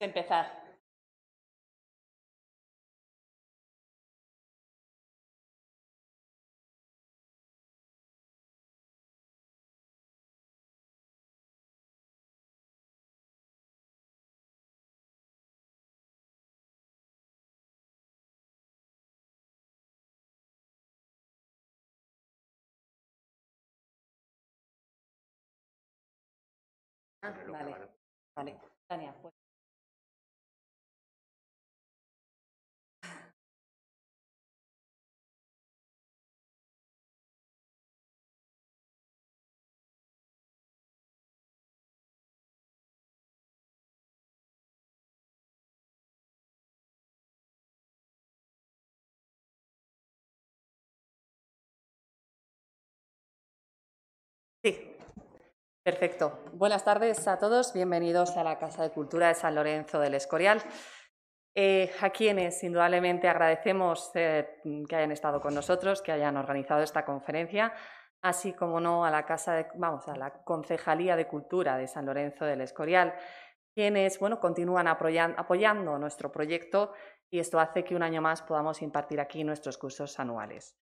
empezar vale, vale. Tania, pues Perfecto. Buenas tardes a todos. Bienvenidos a la Casa de Cultura de San Lorenzo del Escorial. Eh, a quienes indudablemente agradecemos eh, que hayan estado con nosotros, que hayan organizado esta conferencia, así como no a la Casa de, vamos, a la Concejalía de Cultura de San Lorenzo del Escorial, quienes bueno, continúan apoyando nuestro proyecto y esto hace que un año más podamos impartir aquí nuestros cursos anuales.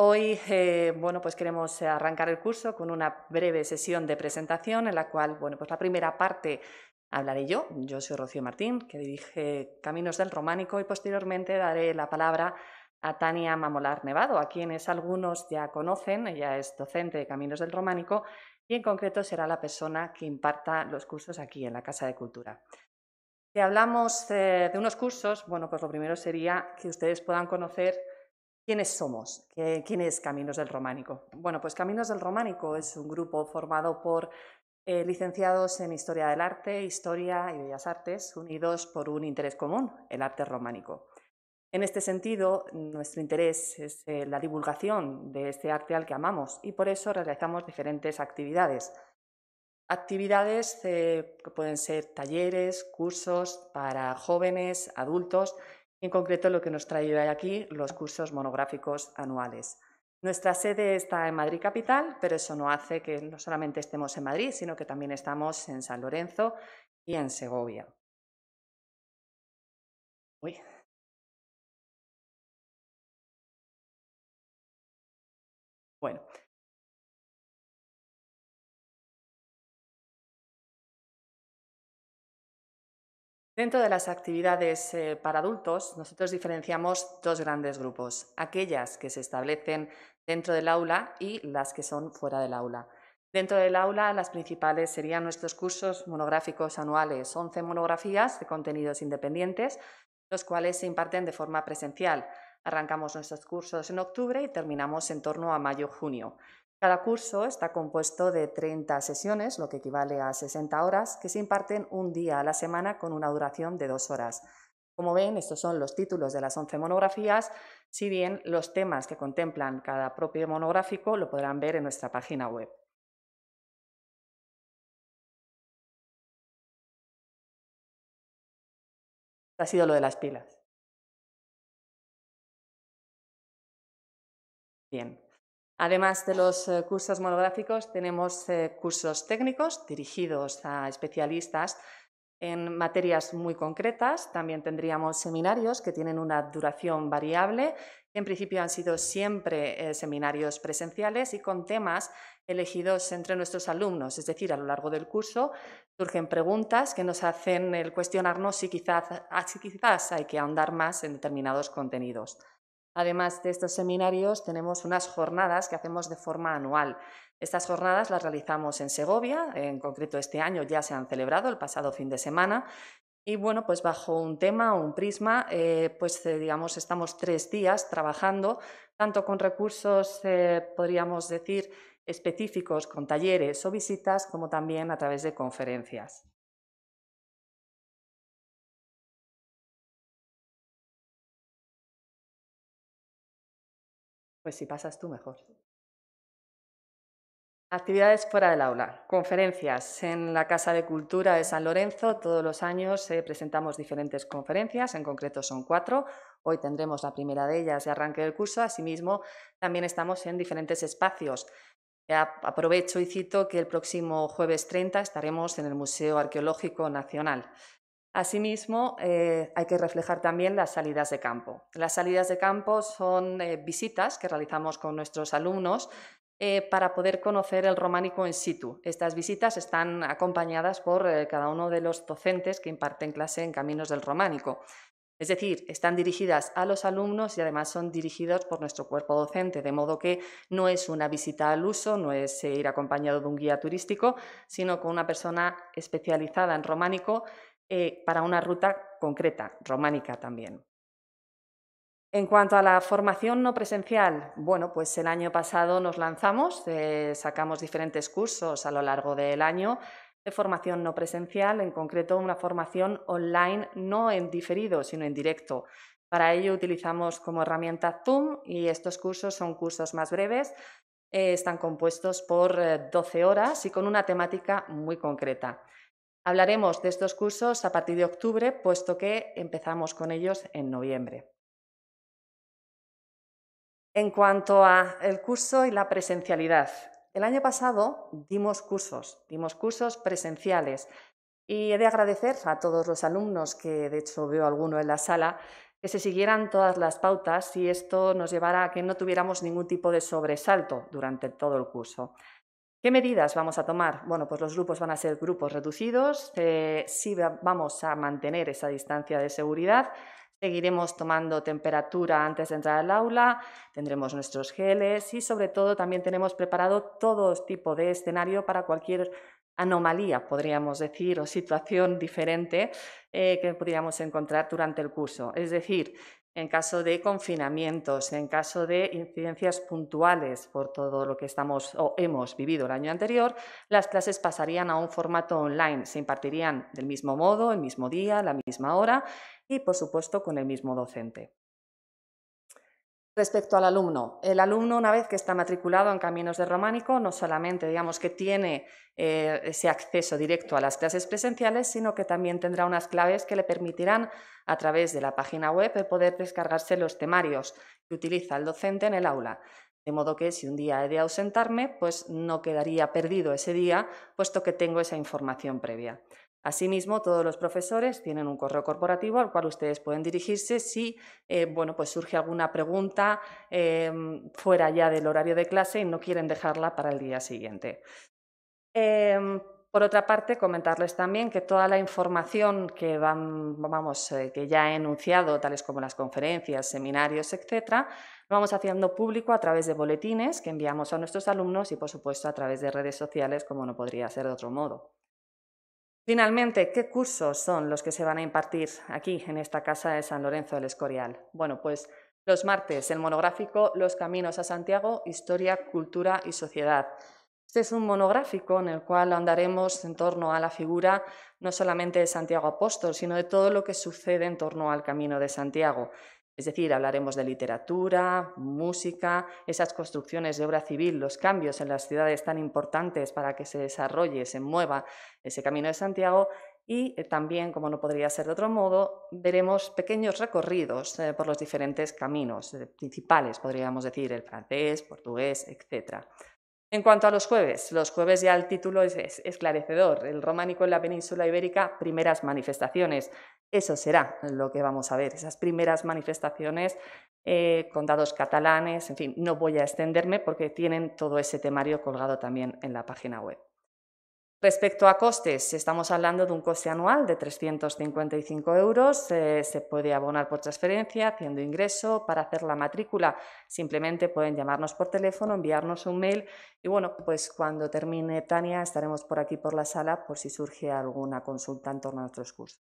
Hoy eh, bueno, pues queremos eh, arrancar el curso con una breve sesión de presentación en la cual bueno, pues la primera parte hablaré yo. Yo soy Rocío Martín, que dirige Caminos del Románico y posteriormente daré la palabra a Tania Mamolar Nevado, a quienes algunos ya conocen. Ella es docente de Caminos del Románico y en concreto será la persona que imparta los cursos aquí en la Casa de Cultura. Si hablamos eh, de unos cursos, bueno, pues lo primero sería que ustedes puedan conocer ¿Quiénes somos? ¿Quién es Caminos del Románico? Bueno, pues Caminos del Románico es un grupo formado por eh, licenciados en Historia del Arte, Historia y Bellas Artes, unidos por un interés común, el arte románico. En este sentido, nuestro interés es eh, la divulgación de este arte al que amamos y por eso realizamos diferentes actividades. Actividades eh, que pueden ser talleres, cursos para jóvenes, adultos, en concreto lo que nos trae hoy aquí, los cursos monográficos anuales. Nuestra sede está en Madrid Capital, pero eso no hace que no solamente estemos en Madrid, sino que también estamos en San Lorenzo y en Segovia. Dentro de las actividades eh, para adultos, nosotros diferenciamos dos grandes grupos, aquellas que se establecen dentro del aula y las que son fuera del aula. Dentro del aula, las principales serían nuestros cursos monográficos anuales, 11 monografías de contenidos independientes, los cuales se imparten de forma presencial. Arrancamos nuestros cursos en octubre y terminamos en torno a mayo-junio. Cada curso está compuesto de 30 sesiones, lo que equivale a 60 horas, que se imparten un día a la semana con una duración de dos horas. Como ven, estos son los títulos de las 11 monografías, si bien los temas que contemplan cada propio monográfico lo podrán ver en nuestra página web. Ha sido lo de las pilas. Bien. Además de los eh, cursos monográficos, tenemos eh, cursos técnicos dirigidos a especialistas en materias muy concretas. También tendríamos seminarios que tienen una duración variable. En principio han sido siempre eh, seminarios presenciales y con temas elegidos entre nuestros alumnos, es decir, a lo largo del curso surgen preguntas que nos hacen cuestionarnos ah, si quizás hay que ahondar más en determinados contenidos. Además de estos seminarios, tenemos unas jornadas que hacemos de forma anual. Estas jornadas las realizamos en Segovia, en concreto este año ya se han celebrado el pasado fin de semana. Y bueno, pues bajo un tema, un prisma, eh, pues eh, digamos, estamos tres días trabajando, tanto con recursos, eh, podríamos decir, específicos, con talleres o visitas, como también a través de conferencias. si pues pasas tú, mejor. Actividades fuera del aula, conferencias. En la Casa de Cultura de San Lorenzo todos los años eh, presentamos diferentes conferencias, en concreto son cuatro. Hoy tendremos la primera de ellas de arranque del curso. Asimismo, también estamos en diferentes espacios. Eh, aprovecho y cito que el próximo jueves 30 estaremos en el Museo Arqueológico Nacional. Asimismo, eh, hay que reflejar también las salidas de campo. Las salidas de campo son eh, visitas que realizamos con nuestros alumnos eh, para poder conocer el románico en situ. Estas visitas están acompañadas por cada uno de los docentes que imparten clase en Caminos del Románico. Es decir, están dirigidas a los alumnos y además son dirigidos por nuestro cuerpo docente, de modo que no es una visita al uso, no es ir acompañado de un guía turístico, sino con una persona especializada en románico eh, para una ruta concreta, románica también. En cuanto a la formación no presencial, bueno, pues el año pasado nos lanzamos, eh, sacamos diferentes cursos a lo largo del año de formación no presencial, en concreto una formación online, no en diferido, sino en directo. Para ello utilizamos como herramienta Zoom y estos cursos son cursos más breves, eh, están compuestos por 12 horas y con una temática muy concreta. Hablaremos de estos cursos a partir de octubre, puesto que empezamos con ellos en noviembre. En cuanto a el curso y la presencialidad, el año pasado dimos cursos, dimos cursos presenciales y he de agradecer a todos los alumnos, que de hecho veo alguno en la sala, que se siguieran todas las pautas y esto nos llevara a que no tuviéramos ningún tipo de sobresalto durante todo el curso. ¿Qué medidas vamos a tomar? Bueno, pues los grupos van a ser grupos reducidos, si eh, sí vamos a mantener esa distancia de seguridad, seguiremos tomando temperatura antes de entrar al aula, tendremos nuestros geles y sobre todo también tenemos preparado todo tipo de escenario para cualquier anomalía, podríamos decir, o situación diferente eh, que podríamos encontrar durante el curso. Es decir, en caso de confinamientos, en caso de incidencias puntuales por todo lo que estamos o hemos vivido el año anterior, las clases pasarían a un formato online, se impartirían del mismo modo, el mismo día, la misma hora y, por supuesto, con el mismo docente. Respecto al alumno, el alumno una vez que está matriculado en Caminos de Románico, no solamente digamos que tiene eh, ese acceso directo a las clases presenciales, sino que también tendrá unas claves que le permitirán a través de la página web poder descargarse los temarios que utiliza el docente en el aula. De modo que si un día he de ausentarme, pues no quedaría perdido ese día, puesto que tengo esa información previa. Asimismo, todos los profesores tienen un correo corporativo al cual ustedes pueden dirigirse si eh, bueno, pues surge alguna pregunta em, fuera ya del horario de clase y no quieren dejarla para el día siguiente. Em, por otra parte, comentarles también que toda la información que, eh, que ya he enunciado, tales como las conferencias, seminarios, etcétera, lo vamos haciendo público a través de boletines que enviamos a nuestros alumnos y, por supuesto, a través de redes sociales, como no podría ser de otro modo. Finalmente, ¿qué cursos son los que se van a impartir aquí en esta casa de San Lorenzo del Escorial? Bueno, pues los martes el monográfico Los Caminos a Santiago, Historia, Cultura y Sociedad. Este es un monográfico en el cual andaremos en torno a la figura no solamente de Santiago Apóstol, sino de todo lo que sucede en torno al Camino de Santiago. Es decir, hablaremos de literatura, música, esas construcciones de obra civil, los cambios en las ciudades tan importantes para que se desarrolle, se mueva ese camino de Santiago y eh, también, como no podría ser de otro modo, veremos pequeños recorridos eh, por los diferentes caminos eh, principales, podríamos decir, el francés, portugués, etc. En cuanto a los jueves, los jueves ya el título es, esclarecedor, el románico en la península ibérica, primeras manifestaciones. Eso será lo que vamos a ver, esas primeras manifestaciones, eh, condados catalanes, en fin, no voy a extenderme porque tienen todo ese temario colgado también en la página web. Respecto a costes, estamos hablando de un coste anual de 355 euros. Eh, se puede abonar por transferencia, haciendo ingreso. Para hacer la matrícula, simplemente pueden llamarnos por teléfono, enviarnos un mail. Y bueno, pues cuando termine Tania, estaremos por aquí por la sala por si surge alguna consulta en torno a nuestros cursos.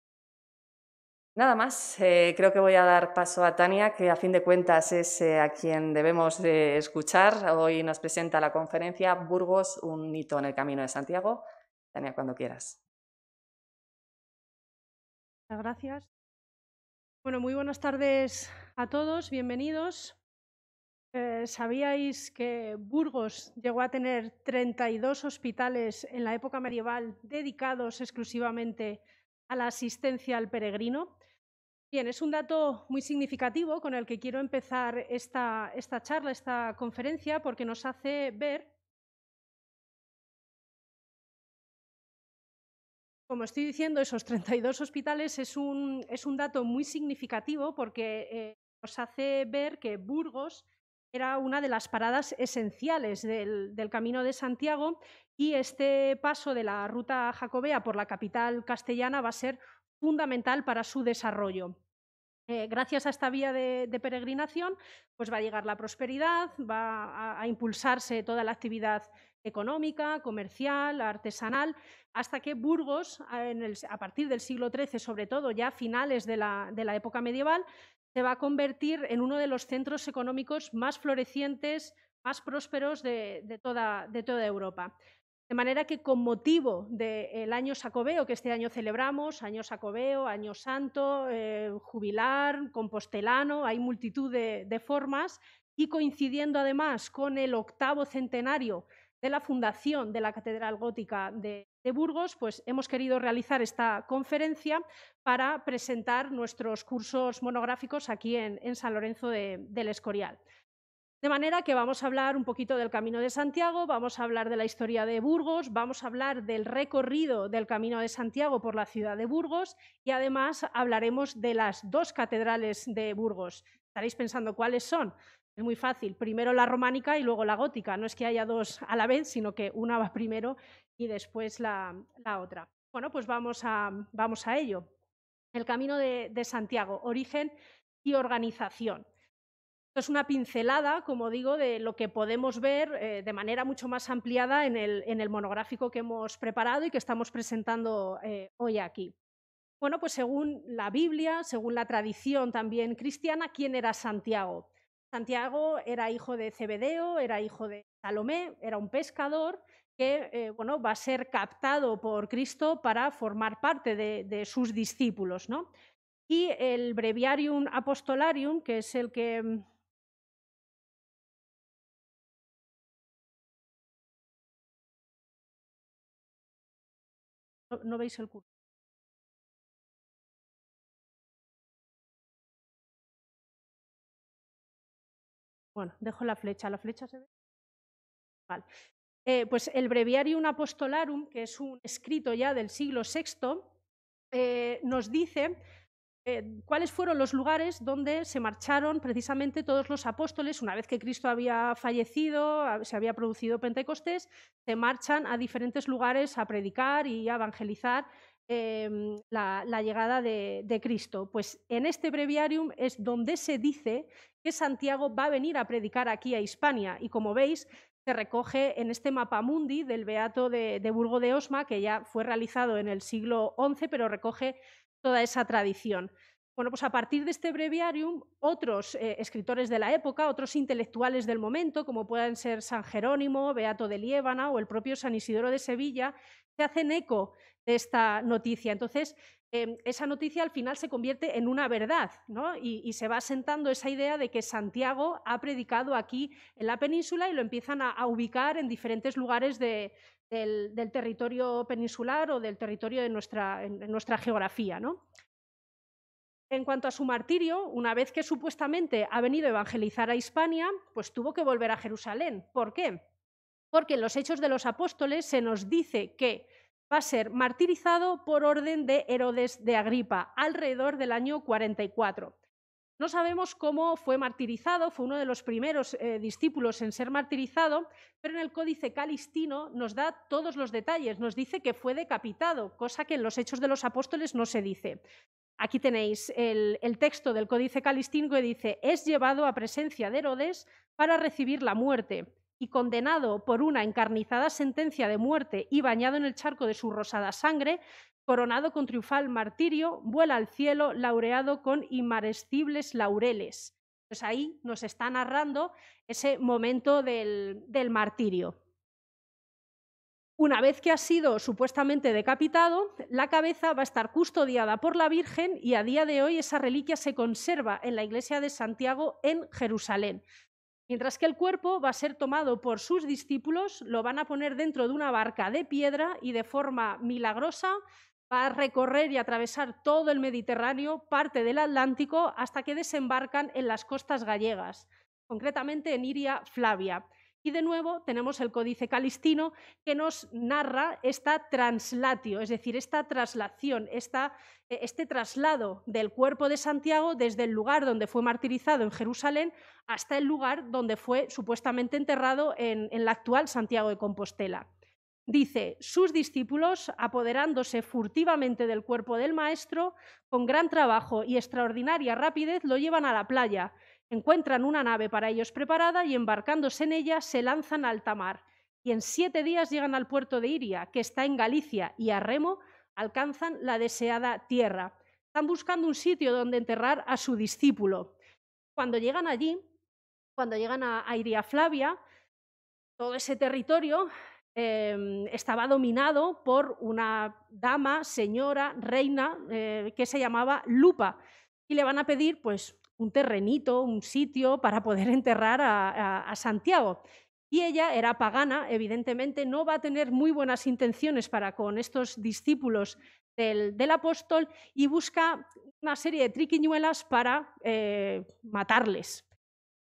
Nada más, eh, creo que voy a dar paso a Tania, que a fin de cuentas es eh, a quien debemos escuchar. Hoy nos presenta la conferencia Burgos, un hito en el Camino de Santiago. Tania, cuando quieras. Muchas gracias. Bueno, muy buenas tardes a todos, bienvenidos. Eh, ¿Sabíais que Burgos llegó a tener 32 hospitales en la época medieval dedicados exclusivamente a la asistencia al peregrino? Bien, es un dato muy significativo con el que quiero empezar esta charla, esta conferencia, porque nos hace ver Como estoy diciendo, esos 32 hospitales es un, es un dato muy significativo porque eh, nos hace ver que Burgos era una de las paradas esenciales del, Camino de Santiago y este paso de la ruta jacobea por la capital castellana va a ser fundamental para su desarrollo. Eh, gracias a esta vía de, peregrinación, pues va a llegar la prosperidad, va a impulsarse toda la actividad económica, comercial, artesanal, hasta que Burgos, a partir del siglo XIII, sobre todo ya a finales de la, época medieval, se va a convertir en uno de los centros económicos más florecientes, más prósperos de, toda, Europa. De manera que con motivo del año sacobeo, que este año celebramos, año sacobeo, año santo, eh, jubilar, compostelano, hay multitud de formas, y coincidiendo además con el octavo centenario de la fundación de la Catedral Gótica de, Burgos, pues hemos querido realizar esta conferencia para presentar nuestros cursos monográficos aquí en, San Lorenzo del Escorial. De manera que vamos a hablar un poquito del Camino de Santiago, vamos a hablar de la historia de Burgos, vamos a hablar del recorrido del Camino de Santiago por la ciudad de Burgos y además hablaremos de las dos catedrales de Burgos. Estaréis pensando cuáles son. Es muy fácil, primero la románica y luego la gótica. No es que haya dos a la vez, sino que una va primero y después la, otra. Bueno, pues vamos a, ello. El camino de, Santiago, origen y organización. Esto es una pincelada, como digo, de lo que podemos ver eh, de manera mucho más ampliada en el, monográfico que hemos preparado y que estamos presentando eh, hoy aquí. Bueno, pues según la Biblia, según la tradición también cristiana, ¿quién era Santiago? Santiago era hijo de Cebedeo, era hijo de Salomé, era un pescador que eh, bueno, va a ser captado por Cristo para formar parte de, sus discípulos. ¿no? Y el Breviarium Apostolarium, que es el que... Mm, no veis el curso. Bueno, dejo la flecha. ¿La flecha se ve? Vale. Eh, pues el Breviarium Apostolarum, que es un escrito ya del siglo VI, eh, nos dice eh, cuáles fueron los lugares donde se marcharon precisamente todos los apóstoles, una vez que Cristo había fallecido, se había producido Pentecostés, se marchan a diferentes lugares a predicar y a evangelizar Em, la, llegada de, Cristo. Pues en este breviarium es donde se dice que Santiago va a venir a predicar aquí a Hispania y como veis se recoge en este mapa mundi del Beato de, de Burgo de Osma que ya fue realizado en el siglo XI pero recoge toda esa tradición. Bueno, pues a partir de este breviarium, otros eh, escritores de la época, otros intelectuales del momento, como pueden ser San Jerónimo, Beato de Liébana o el propio San Isidoro de Sevilla, se hacen eco de esta noticia. Entonces, em, esa noticia al final se convierte en una verdad y, se va asentando esa idea de que Santiago ha predicado aquí en la península y lo empiezan a, ubicar en diferentes lugares del, territorio peninsular o del territorio de nuestra, nuestra geografía. ¿no? En cuanto a su martirio, una vez que supuestamente ha venido a evangelizar a Hispania, pues tuvo que volver a Jerusalén. ¿Por qué? Porque en los Hechos de los Apóstoles se nos dice que va a ser martirizado por orden de Herodes de Agripa alrededor del año 44. No sabemos cómo fue martirizado, fue uno de los primeros eh, discípulos en ser martirizado, pero en el Códice Calistino nos da todos los detalles, nos dice que fue decapitado, cosa que en los Hechos de los Apóstoles no se dice. Aquí tenéis el, texto del Códice Calistín que dice, es llevado a presencia de Herodes para recibir la muerte y condenado por una encarnizada sentencia de muerte y bañado en el charco de su rosada sangre, coronado con triunfal martirio, vuela al cielo, laureado con inmarecibles laureles. Pues ahí nos está narrando ese momento del martirio. Una vez que ha sido supuestamente decapitado, la cabeza va a estar custodiada por la Virgen y a día de hoy esa reliquia se conserva en la iglesia de Santiago en Jerusalén. Mientras que el cuerpo va a ser tomado por sus discípulos, lo van a poner dentro de una barca de piedra y de forma milagrosa va a recorrer y atravesar todo el Mediterráneo, parte del Atlántico, hasta que desembarcan en las costas gallegas, concretamente en Iria Flavia. Y de nuevo tenemos el Códice Calistino que nos narra esta translatio, es decir, esta traslación, e, este traslado del cuerpo de Santiago desde el lugar donde fue martirizado en Jerusalén hasta el lugar donde fue supuestamente enterrado en la actual Santiago de Compostela. Dice, sus discípulos, apoderándose furtivamente del cuerpo del maestro, con gran trabajo y extraordinaria rapidez lo llevan a la playa Encuentran una nave para ellos preparada y embarcándose en ella se lanzan al alta mar y en siete días llegan al puerto de Iria, que está en Galicia, y a remo alcanzan la deseada tierra. Están buscando un sitio donde enterrar a su discípulo. Cuando llegan allí, cuando llegan a, Iria Flavia, todo ese territorio em, estaba dominado por una dama, señora, reina, eh, que se llamaba Lupa. Y le van a pedir, pues, un terrenito, un sitio para poder enterrar a, Santiago. Y ella era pagana, evidentemente, no va a tener muy buenas intenciones para con estos discípulos del, del apóstol y busca una serie de triquiñuelas para eh, matarles.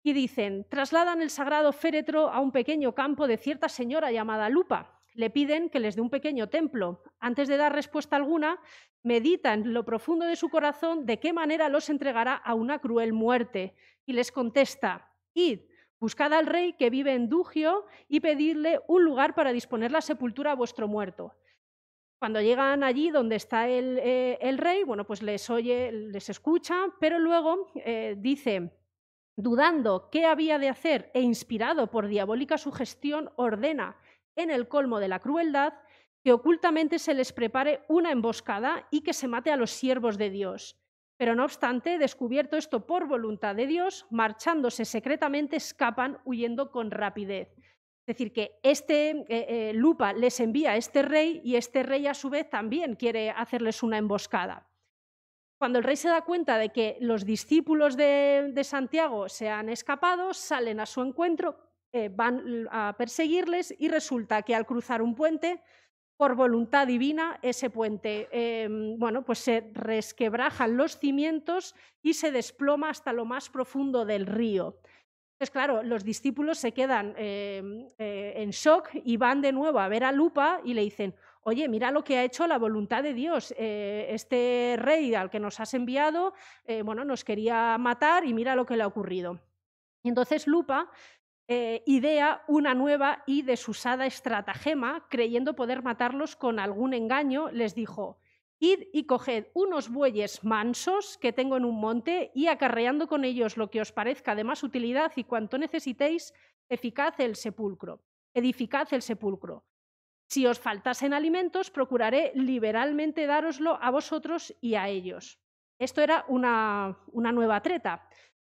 Y dicen, trasladan el sagrado féretro a un pequeño campo de cierta señora llamada Lupa, le piden que les dé un pequeño templo. Antes de dar respuesta alguna, medita en lo profundo de su corazón de qué manera los entregará a una cruel muerte. Y les contesta, id, buscad al rey que vive en Dugio y pedidle un lugar para disponer la sepultura a vuestro muerto. Cuando llegan allí donde está el, eh, rey, bueno, pues les oye, les escucha, pero luego eh, dice, dudando qué había de hacer e inspirado por diabólica sugestión, ordena en el colmo de la crueldad, que ocultamente se les prepare una emboscada y que se mate a los siervos de Dios. Pero no obstante, descubierto esto por voluntad de Dios, marchándose secretamente, escapan huyendo con rapidez. Es decir, que este eh, eh, Lupa les envía a este rey y este rey a su vez también quiere hacerles una emboscada. Cuando el rey se da cuenta de que los discípulos de, de Santiago se han escapado, salen a su encuentro, eh, van a perseguirles y resulta que al cruzar un puente, por voluntad divina, ese puente, em, bueno, pues se resquebrajan los cimientos y se desploma hasta lo más profundo del río. Entonces, claro, los discípulos se quedan em, eh, en shock y van de nuevo a ver a Lupa y le dicen, oye, mira lo que ha hecho la voluntad de Dios. Eh, este rey al que nos has enviado, bueno, nos quería matar y mira lo que le ha ocurrido. Y entonces Lupa eh, idea una nueva y desusada estratagema, creyendo poder matarlos con algún engaño, les dijo, Id y coged unos bueyes mansos que tengo en un monte y acarreando con ellos lo que os parezca de más utilidad y cuanto necesitéis, eficaz el sepulcro, edificad el sepulcro. Si os faltasen alimentos, procuraré liberalmente dároslo a vosotros y a ellos. Esto era una nueva treta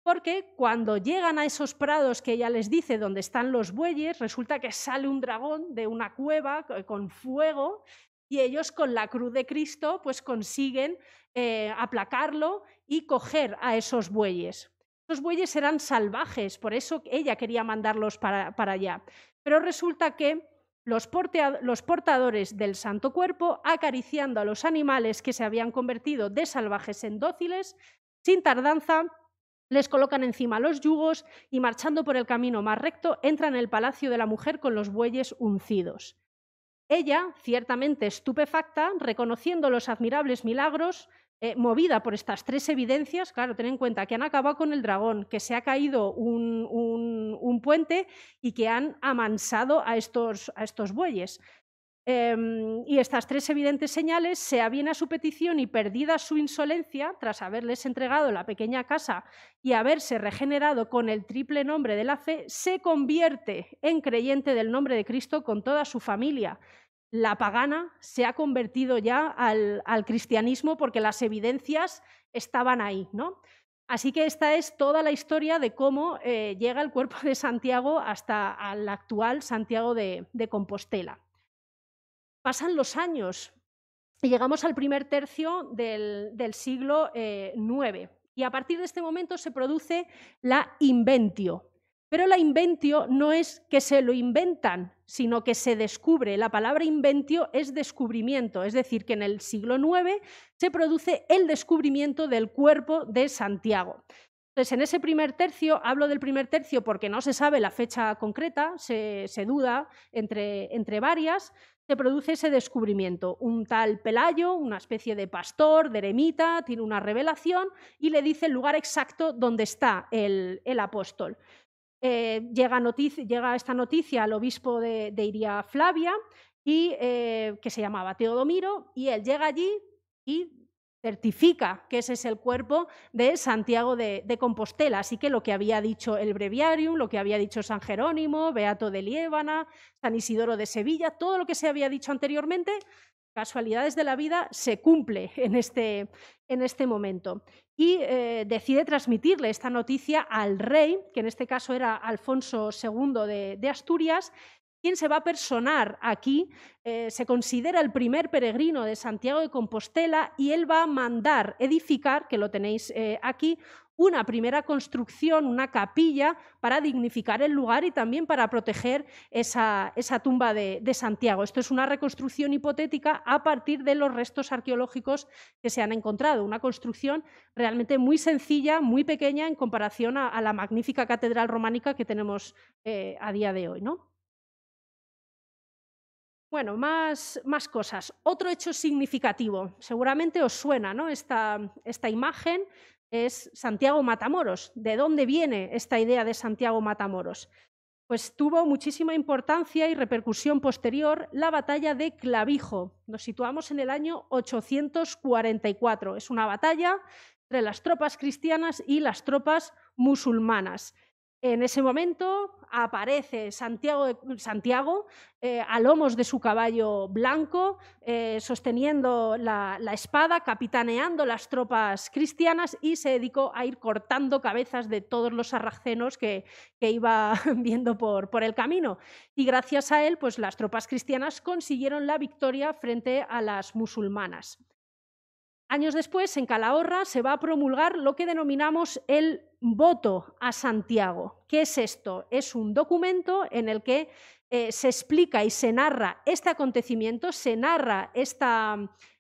porque cuando llegan a esos prados que ella les dice donde están los bueyes, resulta que sale un dragón de una cueva con fuego y ellos con la cruz de Cristo pues consiguen eh, aplacarlo y coger a esos bueyes. Esos bueyes eran salvajes, por eso ella quería mandarlos para, allá. Pero resulta que los portadores del Santo Cuerpo, acariciando a los animales que se habían convertido de salvajes en dóciles, sin tardanza les colocan encima los yugos y marchando por el camino más recto entran en el palacio de la mujer con los bueyes uncidos. Ella, ciertamente estupefacta, reconociendo los admirables milagros, eh, movida por estas tres evidencias, claro, ten en cuenta que han acabado con el dragón, que se ha caído un, un, un puente y que han amansado a estos, a estos bueyes. Em, y estas tres evidentes señales se aviene a su petición y perdida su insolencia, tras haberles entregado la pequeña casa y haberse regenerado con el triple nombre de la fe, se convierte en creyente del nombre de Cristo con toda su familia. La pagana se ha convertido ya al, cristianismo porque las evidencias estaban ahí, ¿no? Así que esta es toda la historia de cómo eh, llega el cuerpo de Santiago hasta al actual Santiago de Compostela. Pasan los años y llegamos al primer tercio del, siglo IX. Eh, y a partir de este momento se produce la inventio. Pero la inventio no es que se lo inventan, sino que se descubre. La palabra inventio es descubrimiento, es decir, que en el siglo IX se produce el descubrimiento del cuerpo de Santiago. Entonces, en ese primer tercio, hablo del primer tercio porque no se sabe la fecha concreta, se, duda entre varias, se produce ese descubrimiento. Un tal Pelayo, una especie de pastor, de eremita, tiene una revelación y le dice el lugar exacto donde está el, el apóstol. Eh, llega, noticia, llega, esta noticia al obispo de, de Iria Flavia, y, eh, que se llamaba Teodomiro, y él llega allí y certifica que ese es el cuerpo de Santiago de, Compostela. Así que lo que había dicho el breviarium, lo que había dicho San Jerónimo, Beato de Liébana, San Isidoro de Sevilla, todo lo que se había dicho anteriormente, casualidades de la vida, se cumple en este, este momento. Y eh, decide transmitirle esta noticia al rey, que en este caso era Alfonso II de Asturias, ¿Quién se va a personar aquí? Eh, se considera el primer peregrino de Santiago de Compostela y él va a mandar edificar, que lo tenéis eh, aquí, una primera construcción, una capilla, para dignificar el lugar y también para proteger esa, tumba de, Santiago. Esto es una reconstrucción hipotética a partir de los restos arqueológicos que se han encontrado. Una construcción realmente muy sencilla, muy pequeña en comparación a, la magnífica catedral románica que tenemos eh, a día de hoy. ¿no? Bueno, más, cosas. Otro hecho significativo. Seguramente os suena ¿no? esta, esta imagen. Es Santiago Matamoros. ¿De dónde viene esta idea de Santiago Matamoros? pues tuvo muchísima importancia y repercusión posterior la batalla de Clavijo. Nos situamos en el año 844. Es una batalla entre las tropas cristianas y las tropas musulmanas. En ese momento aparece Santiago, eh, a lomos de su caballo blanco, eh, sosteniendo la, espada, capitaneando las tropas cristianas y se dedicó a ir cortando cabezas de todos los sarracenos que, que iba viendo por, por, el camino. Y gracias a él, pues, las tropas cristianas consiguieron la victoria frente a las musulmanas. Años después, en Calahorra, se va a promulgar lo que denominamos el voto a Santiago. ¿Qué es esto? Es un documento en el que eh, se explica y se narra este acontecimiento, se narra esta,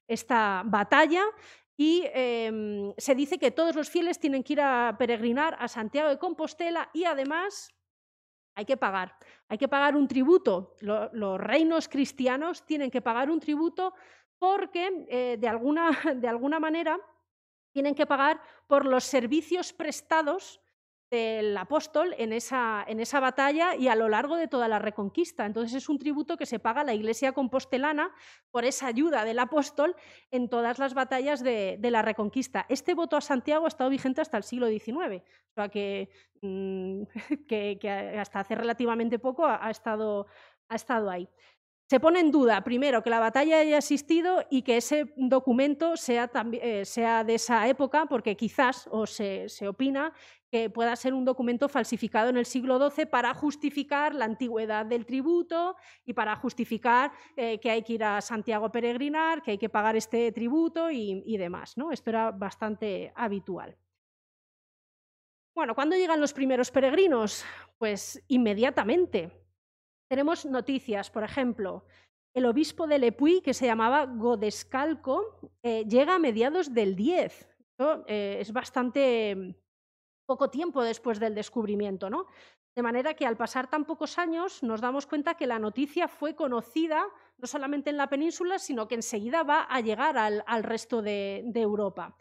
esta batalla y em, se dice que todos los fieles tienen que ir a peregrinar a Santiago de Compostela y además hay que pagar, hay que pagar un tributo. los reinos cristianos tienen que pagar un tributo porque eh, de, alguna, manera tienen que pagar por los servicios prestados del apóstol en esa, batalla y a lo largo de toda la reconquista. Entonces es un tributo que se paga a la Iglesia compostelana por esa ayuda del apóstol en todas las batallas de, la reconquista. Este voto a Santiago ha estado vigente hasta el siglo XIX, o sea mm, que, hasta hace relativamente poco ha estado ahí se pone en duda, primero, que la batalla haya existido y que ese documento sea, eh, de esa época, porque quizás, o se, opina, que pueda ser un documento falsificado en el siglo XII para justificar la antigüedad del tributo y para justificar eh, que hay que ir a Santiago a peregrinar, que hay que pagar este tributo y, demás. ¿no? Esto era bastante habitual. Bueno, ¿cuándo llegan los primeros peregrinos? Pues inmediatamente. Tenemos noticias, por ejemplo, el obispo de Lepuy, que se llamaba Godescalco, eh, llega a mediados del 10. Eh, es bastante mm, poco tiempo después del descubrimiento, ¿no? De manera que al pasar tan pocos años nos damos cuenta que la noticia fue conocida no solamente en la península, sino que enseguida va a llegar al, resto de Europa.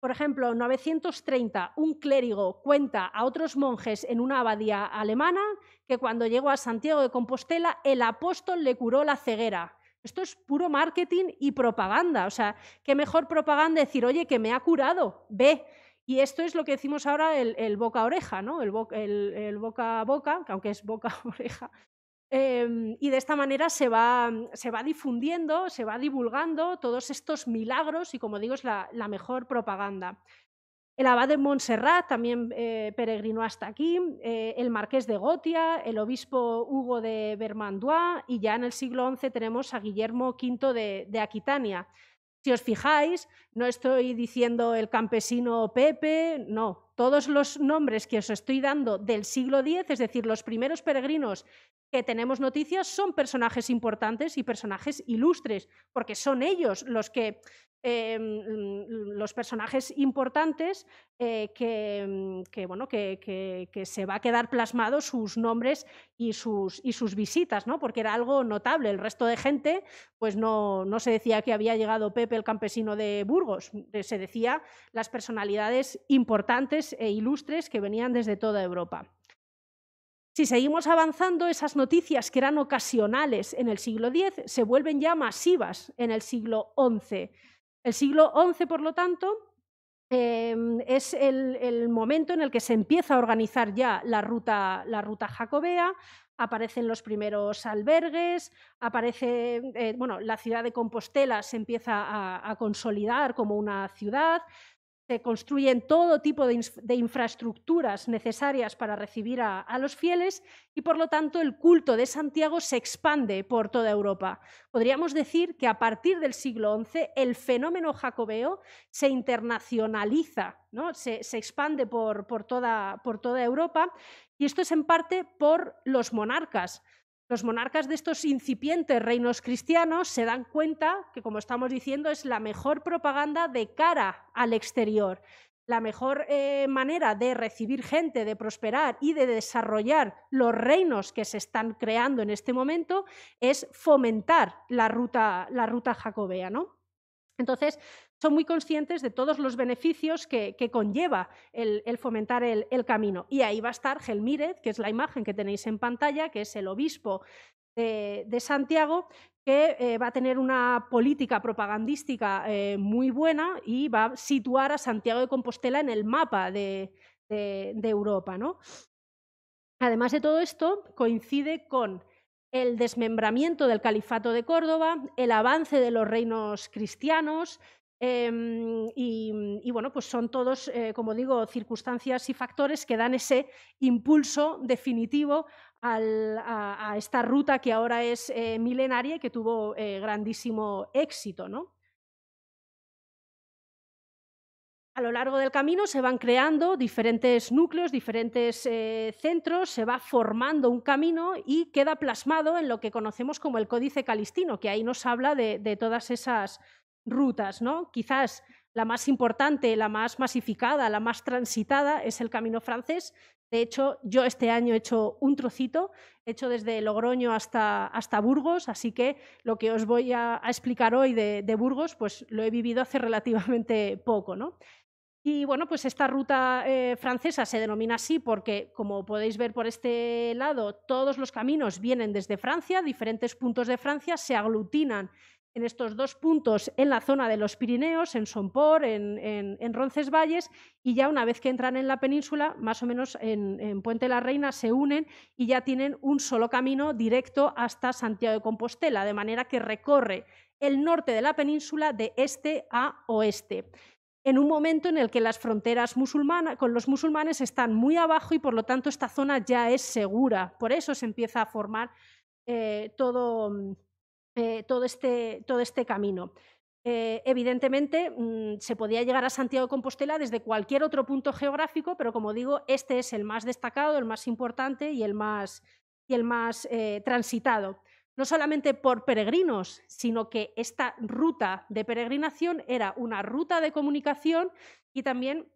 Por ejemplo, en 930, un clérigo cuenta a otros monjes en una abadía alemana que cuando llegó a Santiago de Compostela, el apóstol le curó la ceguera. Esto es puro marketing y propaganda. O sea, qué mejor propaganda decir, oye, que me ha curado, ve. Y esto es lo que decimos ahora el, boca a oreja, ¿no? El, boca a boca, que aunque es boca a oreja, Em, y de esta manera se va, mm, se va, difundiendo, se va divulgando todos estos milagros y, como digo, es la, mejor propaganda. El abad de Montserrat también eh, peregrinó hasta aquí, eh, el marqués de Gotia, el obispo Hugo de Vermandois y ya en el siglo XI tenemos a Guillermo V de, de Aquitania. Si os fijáis, no estoy diciendo el campesino Pepe, no. Todos los nombres que os estoy dando del siglo X, es decir, los primeros peregrinos que tenemos noticias son personajes importantes y personajes ilustres, porque son ellos los que em, los personajes importantes eh, que, bueno, se va a quedar plasmados sus nombres y sus, y sus visitas, ¿no? porque era algo notable. El resto de gente, pues no, no se decía que había llegado Pepe el campesino de Burgos, eh, se decía las personalidades importantes e ilustres que venían desde toda Europa. Si seguimos avanzando, esas noticias que eran ocasionales en el siglo X se vuelven ya masivas en el siglo XI. El siglo XI, por lo tanto, em, es el, momento en el que se empieza a organizar ya la ruta, la ruta jacobea, aparecen los primeros albergues, aparece, eh, bueno, la ciudad de Compostela se empieza a consolidar como una ciudad, se construyen todo tipo de, infraestructuras necesarias para recibir a, los fieles y, por lo tanto, el culto de Santiago se expande por toda Europa. Podríamos decir que a partir del siglo XI el fenómeno jacobeo se internacionaliza, ¿no? se, expande por toda Europa y esto es en parte por los monarcas. Los monarcas de estos incipientes reinos cristianos se dan cuenta que, como estamos diciendo, es la mejor propaganda de cara al exterior, la mejor eh, manera de recibir gente, de prosperar y de desarrollar los reinos que se están creando en este momento es fomentar la ruta, jacobea, ¿no? Entonces, son muy conscientes de todos los beneficios que, conlleva el, fomentar el, camino. Y ahí va a estar Gelmírez, que es la imagen que tenéis en pantalla, que es el obispo de, Santiago, que eh, va a tener una política propagandística eh, muy buena y va a situar a Santiago de Compostela en el mapa de, de Europa. ¿no? Además de todo esto, coincide con el desmembramiento del califato de Córdoba, el avance de los reinos cristianos, Em, y, bueno, pues son todos, eh, como digo, circunstancias y factores que dan ese impulso definitivo a, esta ruta que ahora es eh, milenaria y que tuvo eh, grandísimo éxito. A lo largo del camino se van creando diferentes núcleos, diferentes centros, se va formando un camino y queda plasmado en lo que conocemos como el Códice Calistino, que ahí nos habla de todas esas rutas, ¿no? Quizás la más importante, la más masificada, la más transitada es el camino francés. De hecho, yo este año he hecho un trocito, he hecho desde Logroño hasta, Burgos, así que lo que os voy a, explicar hoy de, Burgos, pues lo he vivido hace relativamente poco, ¿no? Y bueno, pues esta ruta eh, francesa se denomina así porque, como podéis ver por este lado, todos los caminos vienen desde Francia, diferentes puntos de Francia se aglutinan en estos dos puntos en la zona de los Pirineos, en Sompor, en, en, Roncesvalles, y ya una vez que entran en la península, más o menos en, Puente la Reina, se unen y ya tienen un solo camino directo hasta Santiago de Compostela, de manera que recorre el norte de la península de este a oeste en un momento en el que las fronteras musulmanas, con los musulmanes están muy abajo y por lo tanto esta zona ya es segura. Por eso se empieza a formar eh, todo, mm, eh, este, todo, este, camino. Eh, evidentemente, mm, se podía llegar a Santiago de Compostela desde cualquier otro punto geográfico, pero como digo, este es el más destacado, el más importante y el más, y el más eh, transitado. No solamente por peregrinos, sino que esta ruta de peregrinación era una ruta de comunicación y también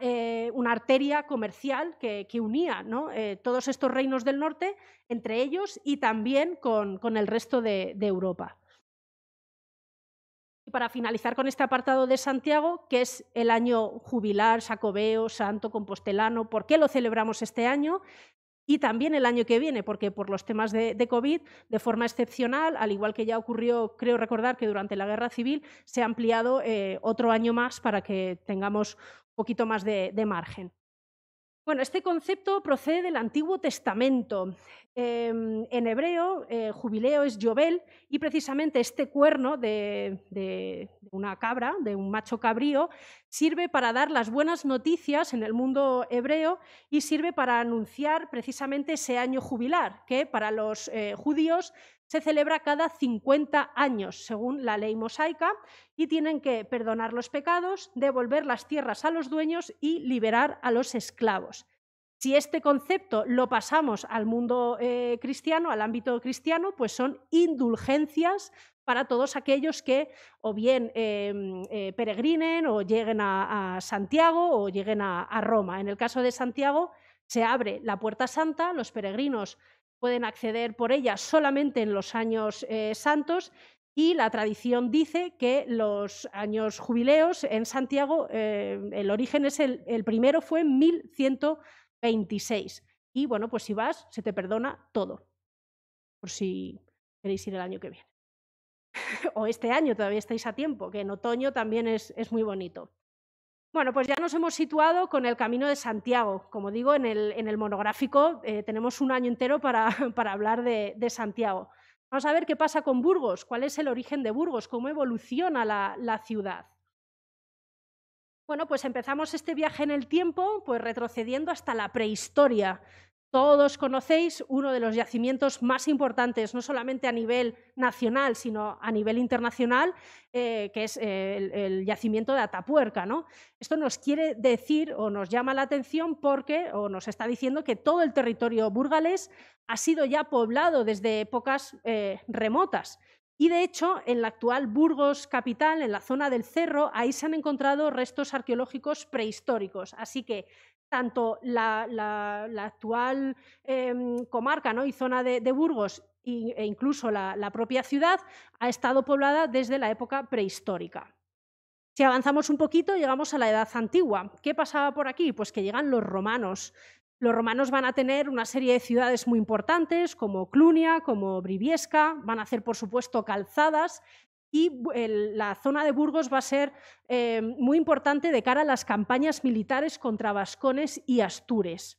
eh, una, arteria comercial que, unía eh, todos estos reinos del norte entre ellos y también con, el resto de, de Europa. Y para finalizar con este apartado de Santiago, que es el año jubilar, sacobeo, santo, compostelano, ¿por qué lo celebramos este año? y también el año que viene, porque por los temas de, COVID, de forma excepcional, al igual que ya ocurrió, creo recordar que durante la guerra civil, se ha ampliado eh, otro año más para que tengamos un poquito más de margen. Bueno, este concepto procede del Antiguo Testamento. Em, en hebreo, eh, jubileo es yobel y precisamente este cuerno de, una cabra, de un macho cabrío, sirve para dar las buenas noticias en el mundo hebreo y sirve para anunciar precisamente ese año jubilar, que para los eh, judíos se celebra cada 50 años, según la ley mosaica, y tienen que perdonar los pecados, devolver las tierras a los dueños y liberar a los esclavos. Si este concepto lo pasamos al mundo eh, cristiano, al ámbito cristiano, pues son indulgencias para todos aquellos que o bien eh, eh, peregrinen o lleguen a, Santiago o lleguen a, Roma. En el caso de Santiago se abre la puerta santa, los peregrinos pueden acceder por ella solamente en los años eh, santos y la tradición dice que los años jubileos en Santiago, eh, el origen es el, primero fue en 1126. Y bueno, pues si vas, se te perdona todo, por si queréis ir el año que viene. o este año, todavía estáis a tiempo, que en otoño también es muy bonito. Bueno, pues ya nos hemos situado con el Camino de Santiago. Como digo, en el, monográfico eh, tenemos un año entero para, hablar de, de, Santiago. Vamos a ver qué pasa con Burgos, cuál es el origen de Burgos, cómo evoluciona la, la ciudad. Bueno, pues empezamos este viaje en el tiempo, pues retrocediendo hasta la prehistoria. Todos conocéis uno de los yacimientos más importantes, no solamente a nivel nacional, sino a nivel internacional, eh, que es eh, el, yacimiento de Atapuerca. Esto nos quiere decir o nos llama la atención porque, o nos está diciendo que todo el territorio burgalés ha sido ya poblado desde épocas eh, remotas. Y de hecho, en la actual Burgos capital, en la zona del cerro, ahí se han encontrado restos arqueológicos prehistóricos. Así que tanto la, actual em, comarca ¿no? y zona de, Burgos e incluso la, la propia ciudad ha estado poblada desde la época prehistórica. Si avanzamos un poquito, llegamos a la Edad Antigua. ¿Qué pasaba por aquí? Pues que llegan los romanos. Los romanos van a tener una serie de ciudades muy importantes, como Clunia, como Briviesca, van a hacer, por supuesto, calzadas, y la zona de Burgos va a ser eh, muy importante de cara a las campañas militares contra vascones y astures.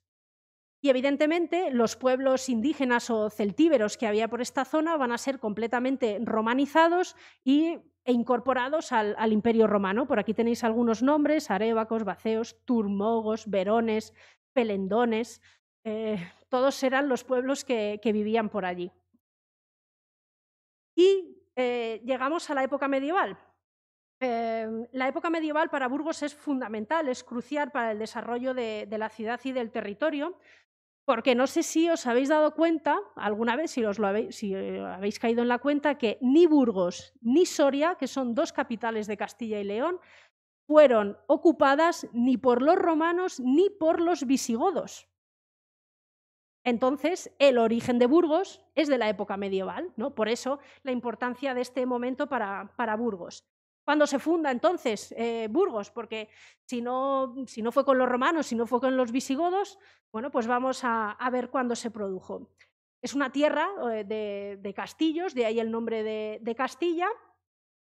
Y evidentemente los pueblos indígenas o celtíberos que había por esta zona van a ser completamente romanizados e incorporados al, imperio romano. Por aquí tenéis algunos nombres, arébacos, baceos, turmogos, verones, pelendones. Eh, todos eran los pueblos que, que vivían por allí. Y eh, llegamos a la época medieval. Em, la época medieval para Burgos es fundamental, es crucial para el desarrollo de, la ciudad y del territorio, porque no sé si os habéis dado cuenta alguna vez, si si eh, habéis caído en la cuenta, que ni Burgos ni Soria, que son dos capitales de Castilla y León, fueron ocupadas ni por los romanos ni por los visigodos. Entonces, el origen de Burgos es de la época medieval, ¿no? por eso la importancia de este momento para, para Burgos. ¿Cuándo se funda entonces eh, Burgos? Porque si no, fue con los romanos, si no fue con los visigodos, bueno, pues vamos a, ver cuándo se produjo. Es una tierra eh, de, castillos, de ahí el nombre de, Castilla.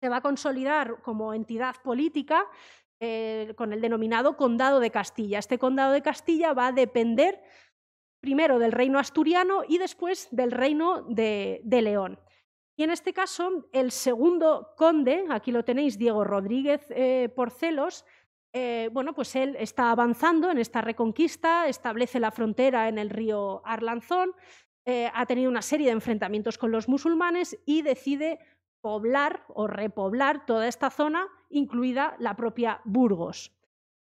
Se va a consolidar como entidad política eh, con el denominado Condado de Castilla. Este Condado de Castilla va a depender primero del reino asturiano y después del reino de, León. Y en este caso, el segundo conde, aquí lo tenéis, Diego Rodríguez eh, Porcelos, eh, bueno, pues él está avanzando en esta reconquista, establece la frontera en el río Arlanzón, eh, ha tenido una serie de enfrentamientos con los musulmanes y decide poblar o repoblar toda esta zona, incluida la propia Burgos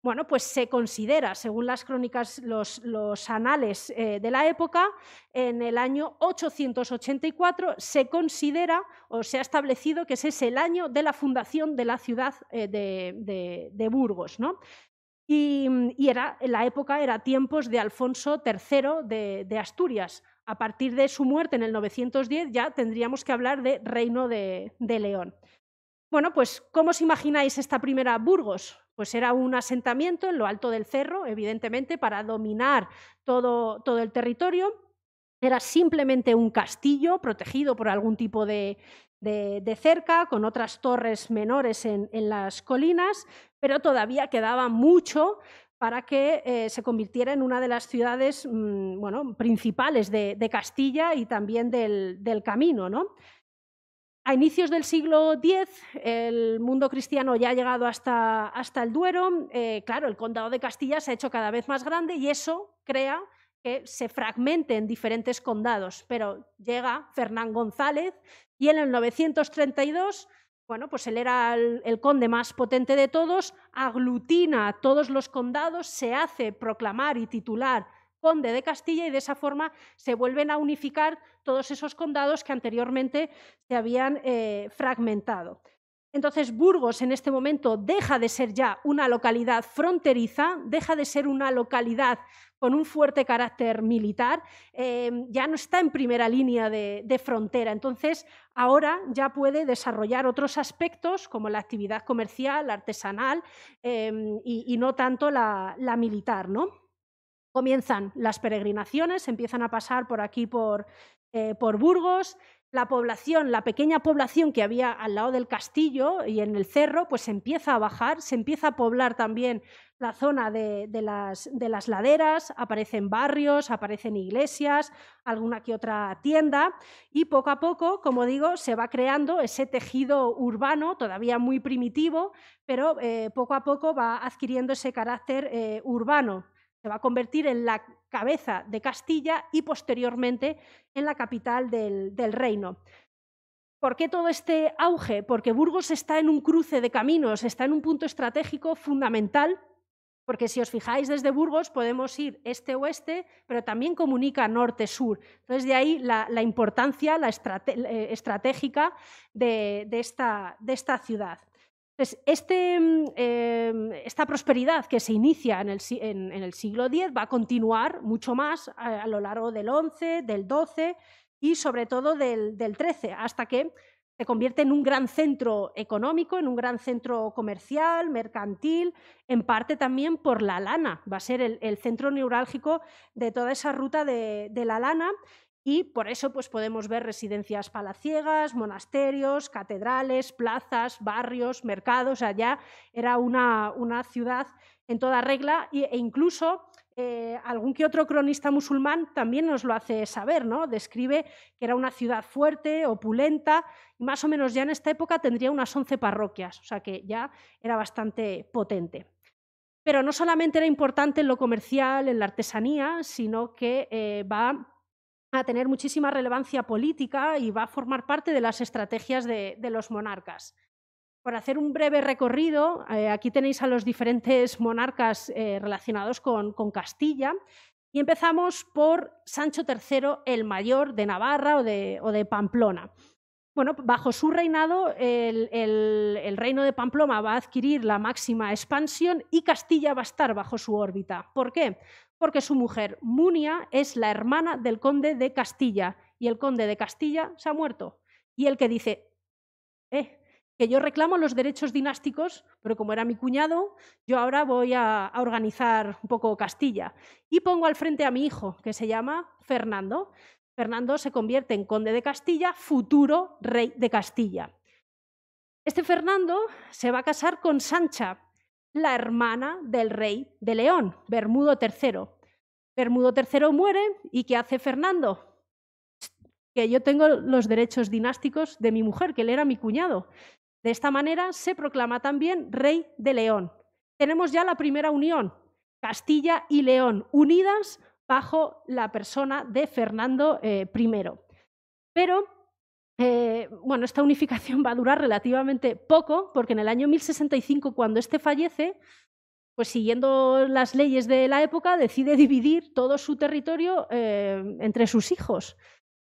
bueno, pues se considera, según las crónicas, los, anales eh, de la época, en el año 884 se considera o se ha establecido que ese es el año de la fundación de la ciudad eh, de, Burgos. Y, era, en la época era tiempos de Alfonso III de, de, Asturias. A partir de su muerte en el 910 ya tendríamos que hablar de Reino de León. Bueno, pues ¿cómo os imagináis esta primera Burgos? Pues era un asentamiento en lo alto del cerro, evidentemente, para dominar todo, todo el territorio. Era simplemente un castillo protegido por algún tipo de, de, cerca, con otras torres menores en, en las colinas, pero todavía quedaba mucho para que eh, se convirtiera en una de las ciudades mm, bueno, principales de, de, Castilla y también del, del camino. ¿no? A inicios del siglo X, el mundo cristiano ya ha llegado hasta, el Duero. Eh, claro, el condado de Castilla se ha hecho cada vez más grande y eso crea que se fragmenten diferentes condados. Pero llega Fernán González y en el 932, bueno, pues él era el, el conde más potente de todos, aglutina todos los condados, se hace proclamar y titular conde de Castilla y de esa forma se vuelven a unificar todos esos condados que anteriormente se habían eh, fragmentado. Entonces, Burgos en este momento deja de ser ya una localidad fronteriza, deja de ser una localidad con un fuerte carácter militar, eh, ya no está en primera línea de, frontera. Entonces, ahora ya puede desarrollar otros aspectos como la actividad comercial, artesanal eh, y, no tanto la, la militar, ¿no? comienzan las peregrinaciones, empiezan a pasar por aquí, eh, por, Burgos, la población, la pequeña población que había al lado del castillo y en el cerro, pues empieza a bajar, se empieza a poblar también la zona de, las, laderas, aparecen barrios, aparecen iglesias, alguna que otra tienda y poco a poco, como digo, se va creando ese tejido urbano, todavía muy primitivo, pero eh, poco a poco va adquiriendo ese carácter eh, urbano se va a convertir en la cabeza de Castilla y posteriormente en la capital del, reino. ¿Por qué todo este auge? Porque Burgos está en un cruce de caminos, está en un punto estratégico fundamental porque si os fijáis desde Burgos podemos ir este-oeste, pero también comunica norte-sur. Entonces de ahí la, importancia eh, estratégica de esta ciudad. Este, mm, em, esta prosperidad que se inicia en el, siglo X va a continuar mucho más a, lo largo del XI, del XII y sobre todo del, XIII, hasta que se convierte en un gran centro económico, en un gran centro comercial, mercantil, en parte también por la lana. Va a ser el, centro neurálgico de toda esa ruta de, la lana y por eso pues, podemos ver residencias palaciegas, monasterios, catedrales, plazas, barrios, mercados. Allá era una, ciudad en toda regla e incluso eh, algún que otro cronista musulmán también nos lo hace saber, ¿no? Describe que era una ciudad fuerte, opulenta, y más o menos ya en esta época tendría unas 11 parroquias, o sea que ya era bastante potente. Pero no solamente era importante en lo comercial, en la artesanía, sino que eh, va a tener muchísima relevancia política y va a formar parte de las estrategias de, los monarcas. Por hacer un breve recorrido, eh, aquí tenéis a los diferentes monarcas eh, relacionados con, Castilla. Y empezamos por Sancho III el Mayor de Navarra o de, Pamplona. Bueno, bajo su reinado, el, el, reino de Pamplona va a adquirir la máxima expansión y Castilla va a estar bajo su órbita. ¿Por qué? porque su mujer Munia es la hermana del conde de Castilla y el conde de Castilla se ha muerto. Y el que dice, eh, que yo reclamo los derechos dinásticos, pero como era mi cuñado, yo ahora voy a, a organizar un poco Castilla. Y pongo al frente a mi hijo, que se llama Fernando. Fernando se convierte en conde de Castilla, futuro rey de Castilla. Este Fernando se va a casar con Sancha, la hermana del rey de León, Bermudo III. Bermudo III muere y ¿qué hace Fernando? Que yo tengo los derechos dinásticos de mi mujer, que él era mi cuñado. De esta manera se proclama también rey de León. Tenemos ya la primera unión, Castilla y León, unidas bajo la persona de Fernando eh, I. Pero eh, bueno, esta unificación va a durar relativamente poco, porque en el año 1065, cuando este fallece, pues siguiendo las leyes de la época, decide dividir todo su territorio eh, entre sus hijos.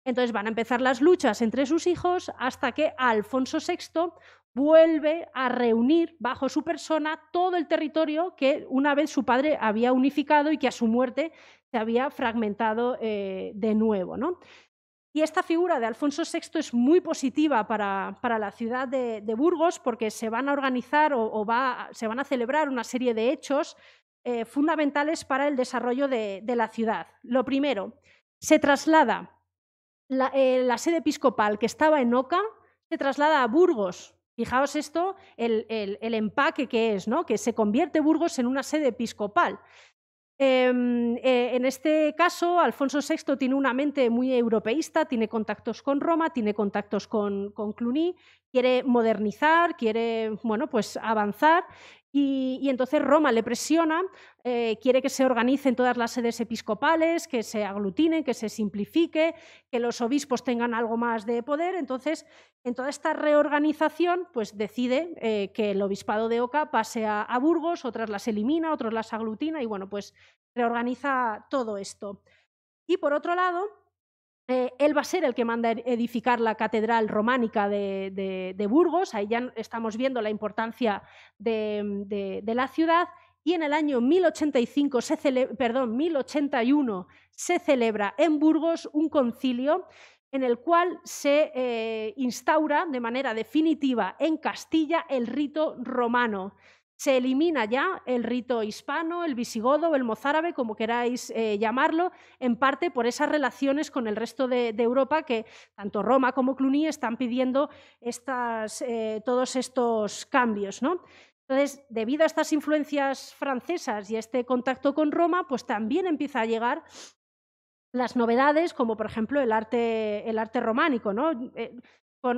Entonces van a empezar las luchas entre sus hijos hasta que Alfonso VI vuelve a reunir bajo su persona todo el territorio que una vez su padre había unificado y que a su muerte se había fragmentado eh, de nuevo. ¿no? Y esta figura de Alfonso VI es muy positiva para, la ciudad de, Burgos porque se van a organizar o, va, se van a celebrar una serie de hechos eh, fundamentales para el desarrollo de, la ciudad. Lo primero, se traslada eh, la, sede episcopal que estaba en Oca, se traslada a Burgos. Fijaos esto, el, el empaque que es, ¿no? que se convierte Burgos en una sede episcopal. Em, eh, en este caso, Alfonso VI tiene una mente muy europeísta, tiene contactos con Roma, tiene contactos con, con Cluny, quiere modernizar, quiere bueno, pues avanzar y, entonces Roma le presiona, eh, quiere que se organicen todas las sedes episcopales, que se aglutinen, que se simplifique, que los obispos tengan algo más de poder. Entonces, en toda esta reorganización, pues decide eh, que el obispado de Oca pase a Burgos, otras las elimina, otras las aglutina y bueno, pues reorganiza todo esto. Y por otro lado, eh, él va a ser el que manda edificar la catedral románica de, Burgos, ahí ya estamos viendo la importancia de, la ciudad, y en el año 1085 1081 se celebra en Burgos un concilio en el cual se eh, instaura de manera definitiva en Castilla el rito romano. Se elimina ya el rito hispano, el visigodo, el mozárabe, como queráis eh, llamarlo, en parte por esas relaciones con el resto de, Europa que tanto Roma como Cluny están pidiendo eh, todos estos cambios. ¿no? Entonces, debido a estas influencias francesas y a este contacto con Roma, pues también empieza a llegar las novedades, como por ejemplo el arte, el arte románico. ¿no? Eh,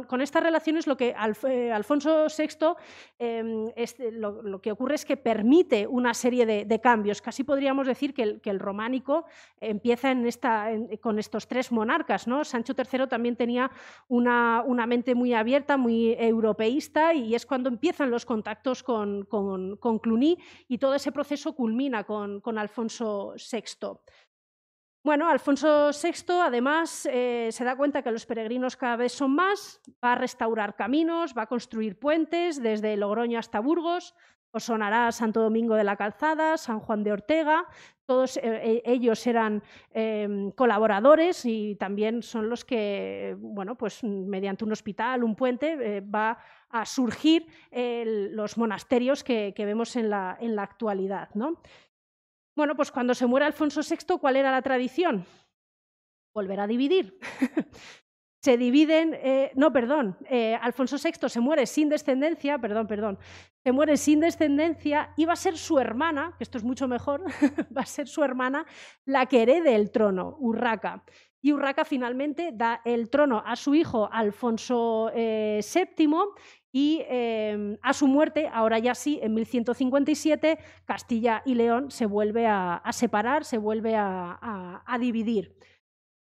con, estas relaciones lo que eh, Alfonso VI em, eh, lo, que ocurre es que permite una serie de, cambios. Casi podríamos decir que el, románico empieza con estos tres monarcas. Sancho III también tenía una, mente muy abierta, muy europeísta, y es cuando empiezan los contactos con, con Cluny y todo ese proceso culmina con Alfonso VI. Bueno, Alfonso VI además eh, se da cuenta que los peregrinos cada vez son más, va a restaurar caminos, va a construir puentes desde Logroño hasta Burgos, os sonará Santo Domingo de la Calzada, San Juan de Ortega, todos eh, e, ellos eran em, colaboradores y también son los que, bueno, pues mediante un hospital, un puente, eh, va a surgir los monasterios que, vemos en la, en la actualidad. ¿no? Bueno, pues cuando se muere Alfonso VI, ¿cuál era la tradición? Volver a dividir. se dividen, eh, no, perdón, eh, Alfonso VI se muere sin descendencia, perdón, perdón, se muere sin descendencia y va a ser su hermana, que esto es mucho mejor, va a ser su hermana la que herede el trono, Urraca y Urraca finalmente da el trono a su hijo Alfonso VII eh, y em, a su muerte, ahora ya sí, en 1157, Castilla y León se vuelve a, separar, se vuelve a, dividir.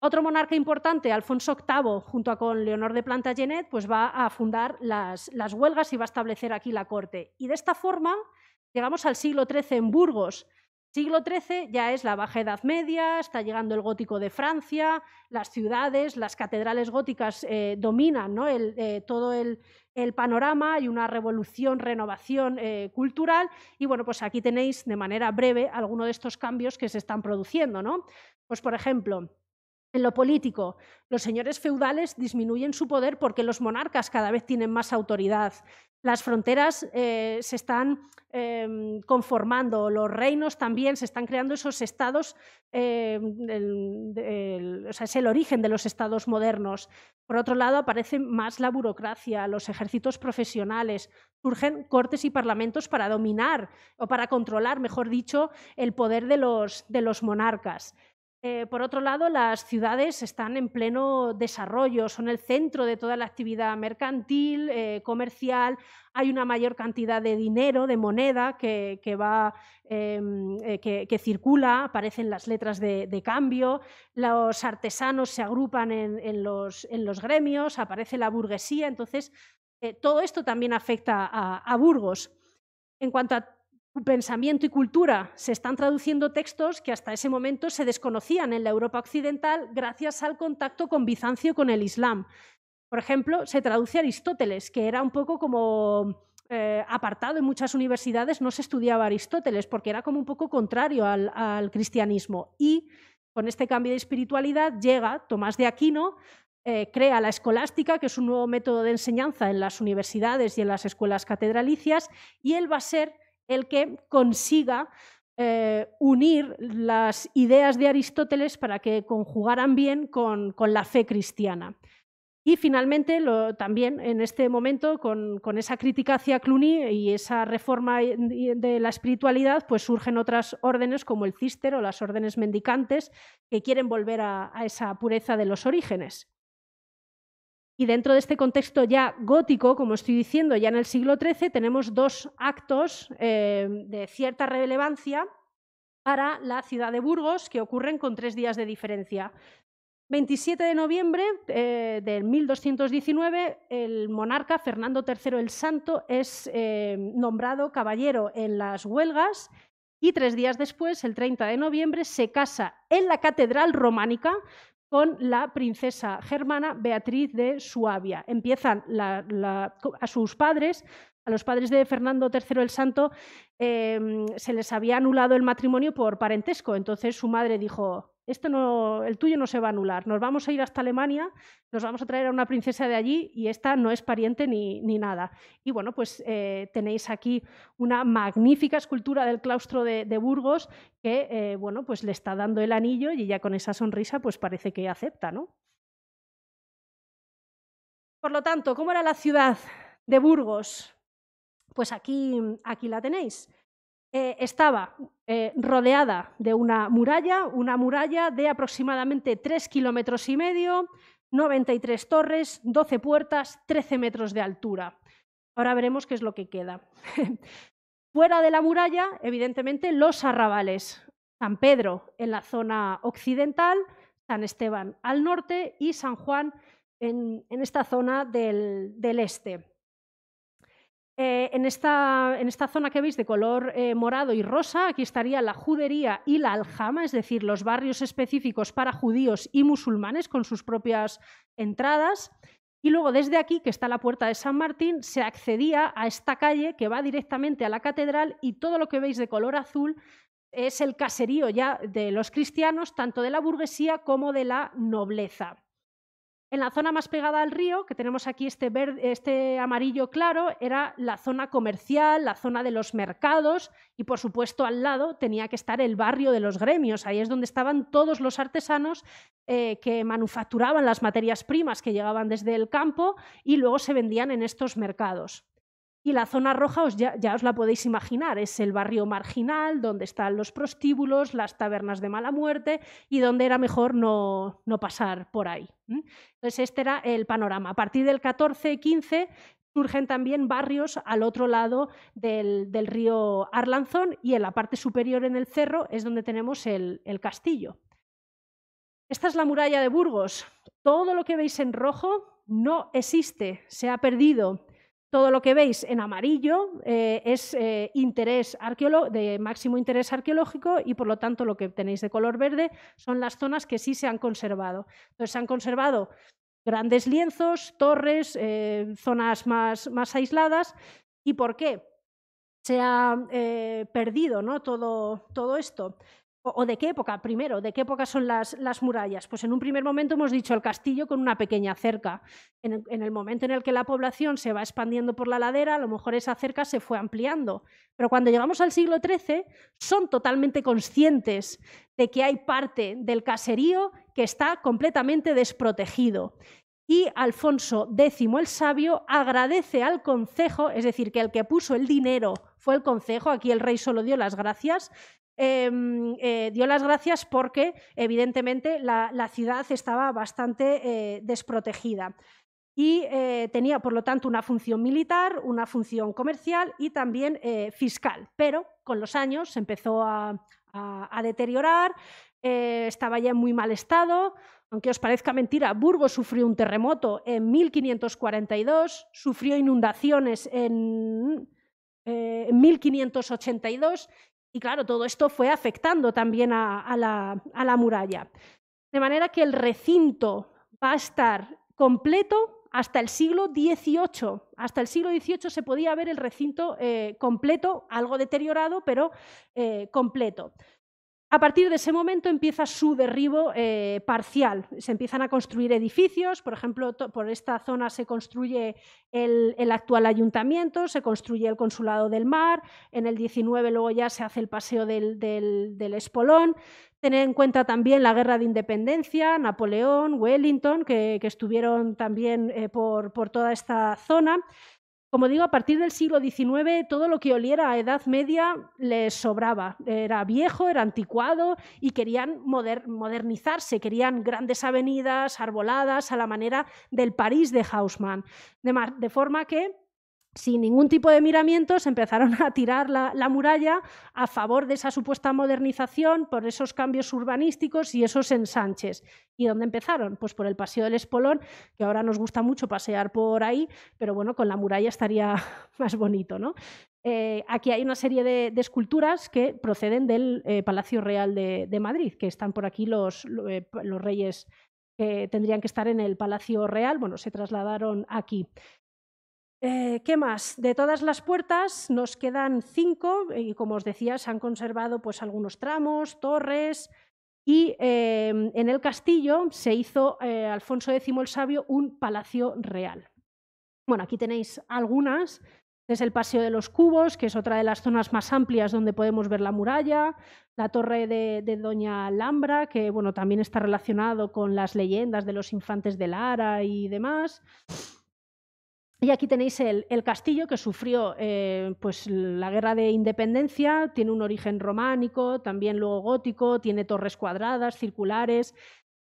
Otro monarca importante, Alfonso VIII, junto con Leonor de Plantagenet, pues va a fundar las, las, huelgas y va a establecer aquí la corte. Y de esta forma llegamos al siglo XIII en Burgos, Siglo XIII ya es la Baja Edad Media, está llegando el gótico de Francia, las ciudades, las catedrales góticas eh, dominan eh, todo el, panorama, hay una revolución, renovación eh, cultural y bueno, pues aquí tenéis de manera breve algunos de estos cambios que se están produciendo. ¿no? Pues por ejemplo, en lo político, los señores feudales disminuyen su poder porque los monarcas cada vez tienen más autoridad. Las fronteras eh, se están em, conformando, los reinos también se están creando esos estados, em, es el origen de los estados modernos. Por otro lado, aparece más la burocracia, los ejércitos profesionales, surgen cortes y parlamentos para dominar o para controlar, mejor dicho, el poder de los monarcas. Eh, por otro lado, las ciudades están en pleno desarrollo, son el centro de toda la actividad mercantil, eh, comercial, hay una mayor cantidad de dinero, de moneda que, va, em, eh, que, circula, aparecen las letras de, cambio, los artesanos se agrupan en, los, gremios, aparece la burguesía, entonces todo esto también afecta a, a Burgos. En cuanto a pensamiento y cultura. Se están traduciendo textos que hasta ese momento se desconocían en la Europa occidental gracias al contacto con Bizancio con el Islam. Por ejemplo, se traduce Aristóteles, que era un poco como eh, apartado en muchas universidades, no se estudiaba Aristóteles porque era como un poco contrario al, cristianismo. Y con este cambio de espiritualidad llega Tomás de Aquino, eh, crea la escolástica, que es un nuevo método de enseñanza en las universidades y en las escuelas catedralicias, y él va a ser el que consiga eh, unir las ideas de Aristóteles para que conjugaran bien con, la fe cristiana. Y finalmente, también en este momento, con, esa crítica hacia Cluny y esa reforma de la espiritualidad, pues surgen otras órdenes como el cister o las órdenes mendicantes que quieren volver a esa pureza de los orígenes. Y dentro de este contexto ya gótico, como estoy diciendo, ya en el siglo XIII tenemos dos actos eh, de cierta relevancia para la ciudad de Burgos que ocurren con tres días de diferencia. 27 de noviembre eh, de 1219, el monarca Fernando III el Santo es eh, nombrado caballero en las huelgas y tres días después, el 30 de noviembre, se casa en la Catedral Románica con la princesa germana Beatriz de Suabia. Empiezan a sus padres, a los padres de Fernando III el Santo, eh, se les había anulado el matrimonio por parentesco. Entonces su madre dijo, esto no, el tuyo no se va a anular. Nos vamos a ir hasta Alemania, nos vamos a traer a una princesa de allí y esta no es pariente ni, nada. Y bueno, pues eh, tenéis aquí una magnífica escultura del claustro de, Burgos que, eh, bueno, pues le está dando el anillo y ella con esa sonrisa pues parece que acepta, ¿no? Por lo tanto, ¿cómo era la ciudad de Burgos? Pues aquí, aquí la tenéis. Eh, estaba eh, rodeada de una muralla, una muralla de aproximadamente 3 kilómetros y medio, 93 torres, 12 puertas, 13 metros de altura. Ahora veremos qué es lo que queda. Fuera de la muralla, evidentemente, los arrabales. San Pedro en la zona occidental, San Esteban al norte y San Juan en, esta zona del este. Eh, en, esta, zona que veis de color eh, morado y rosa, aquí estaría la judería y la aljama, es decir, los barrios específicos para judíos y musulmanes con sus propias entradas. Y luego desde aquí, que está la puerta de San Martín, se accedía a esta calle que va directamente a la catedral y todo lo que veis de color azul es el caserío ya de los cristianos, tanto de la burguesía como de la nobleza. En la zona más pegada al río, que tenemos aquí este, este, amarillo claro, era la zona comercial, la zona de los mercados y, por supuesto, al lado tenía que estar el barrio de los gremios. Ahí es donde estaban todos los artesanos eh, que manufacturaban las materias primas que llegaban desde el campo y luego se vendían en estos mercados. Y la zona roja os ya, os la podéis imaginar, es el barrio marginal donde están los prostíbulos, las tabernas de mala muerte y donde era mejor no, no pasar por ahí. Entonces, este era el panorama. A partir del 14-15 surgen también barrios al otro lado del, del, río Arlanzón y en la parte superior en el cerro es donde tenemos el, el castillo. Esta es la muralla de Burgos. Todo lo que veis en rojo no existe, se ha perdido todo lo que veis en amarillo eh, es eh, de máximo interés arqueológico y por lo tanto lo que tenéis de color verde son las zonas que sí se han conservado. Entonces se han conservado grandes lienzos, torres, eh, zonas más, aisladas. ¿Y por qué? se ha perdido todo esto. ¿O de qué época? Primero, ¿de qué época son las, murallas? Pues en un primer momento hemos dicho el castillo con una pequeña cerca. En el, en el, momento en el que la población se va expandiendo por la ladera, a lo mejor esa cerca se fue ampliando. Pero cuando llegamos al siglo XIII, son totalmente conscientes de que hay parte del caserío que está completamente desprotegido. Y Alfonso X el Sabio agradece al concejo, es decir, que el que puso el dinero fue el concejo, aquí el rey solo dio las gracias, Em, eh, dio las gracias porque evidentemente la, ciudad estaba bastante eh, desprotegida y eh, tenía por lo tanto una función militar, una función comercial y también fiscal, pero con los años empezó a, deteriorar, estaba ya en muy mal estado, aunque os parezca mentira, Burgos sufrió un terremoto en 1542, sufrió inundaciones en eh, 1582 y claro, todo esto fue afectando también a, la, muralla. De manera que el recinto va a estar completo hasta el siglo XVIII. Hasta el siglo XVIII se podía ver el recinto eh, completo, algo deteriorado, pero eh, completo. A partir de ese momento empieza su derribo eh, parcial. Se empiezan a construir edificios, por ejemplo, por esta zona se construye el, actual ayuntamiento, se construye el Consulado del Mar, en el 19 luego ya se hace el paseo del, Espolón. Tener en cuenta también la guerra de independencia, Napoleón, Wellington, que, estuvieron también eh, por toda esta zona como digo, a partir del siglo XIX todo lo que oliera a Edad Media les sobraba. Era viejo, era anticuado y querían modernizarse, querían grandes avenidas, arboladas, a la manera del París de Haussmann. de forma que sin ningún tipo de miramientos, empezaron a tirar la, muralla a favor de esa supuesta modernización por esos cambios urbanísticos y esos ensanches. ¿Y dónde empezaron? Pues por el Paseo del Espolón, que ahora nos gusta mucho pasear por ahí, pero bueno, con la muralla estaría más bonito. ¿no? Eh, aquí hay una serie de, esculturas que proceden del eh, Palacio Real de, Madrid, que están por aquí los eh, reyes que tendrían que estar en el Palacio Real, bueno, se trasladaron aquí. Eh, ¿Qué más? De todas las puertas nos quedan cinco y como os decía se han conservado pues, algunos tramos, torres y em, en el castillo se hizo eh, Alfonso X el Sabio un palacio real. Bueno, aquí tenéis algunas. Es el Paseo de los Cubos, que es otra de las zonas más amplias donde podemos ver la muralla, la torre de, de Doña Alhambra, que bueno, también está relacionado con las leyendas de los infantes de Lara y demás. Y aquí tenéis el, castillo que sufrió eh, pues, la guerra de independencia, tiene un origen románico, también luego gótico, tiene torres cuadradas, circulares,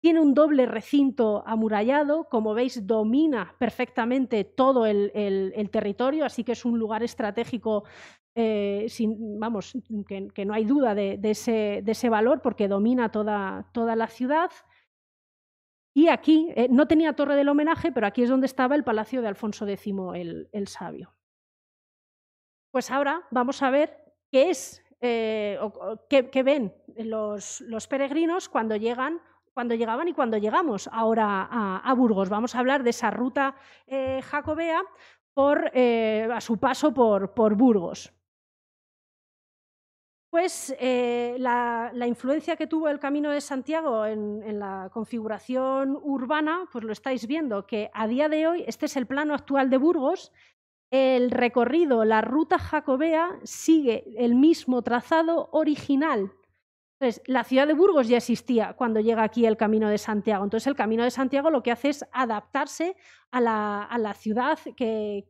tiene un doble recinto amurallado, como veis domina perfectamente todo el, territorio, así que es un lugar estratégico, eh, vamos, que, no hay duda de, ese, valor porque domina toda la ciudad. Y aquí, eh, no tenía torre del homenaje, pero aquí es donde estaba el palacio de Alfonso X el, Sabio. Pues ahora vamos a ver qué es, eh, o, qué, ven los, peregrinos cuando llegan cuando llegaban y cuando llegamos ahora a, Burgos. Vamos a hablar de esa ruta eh, jacobea por, a su paso por Burgos. Pues eh, la, influencia que tuvo el Camino de Santiago en, la configuración urbana, pues lo estáis viendo, que a día de hoy, este es el plano actual de Burgos, el recorrido, la ruta jacobea sigue el mismo trazado original. Entonces, la ciudad de Burgos ya existía cuando llega aquí el Camino de Santiago. Entonces, el Camino de Santiago lo que hace es adaptarse a la, ciudad que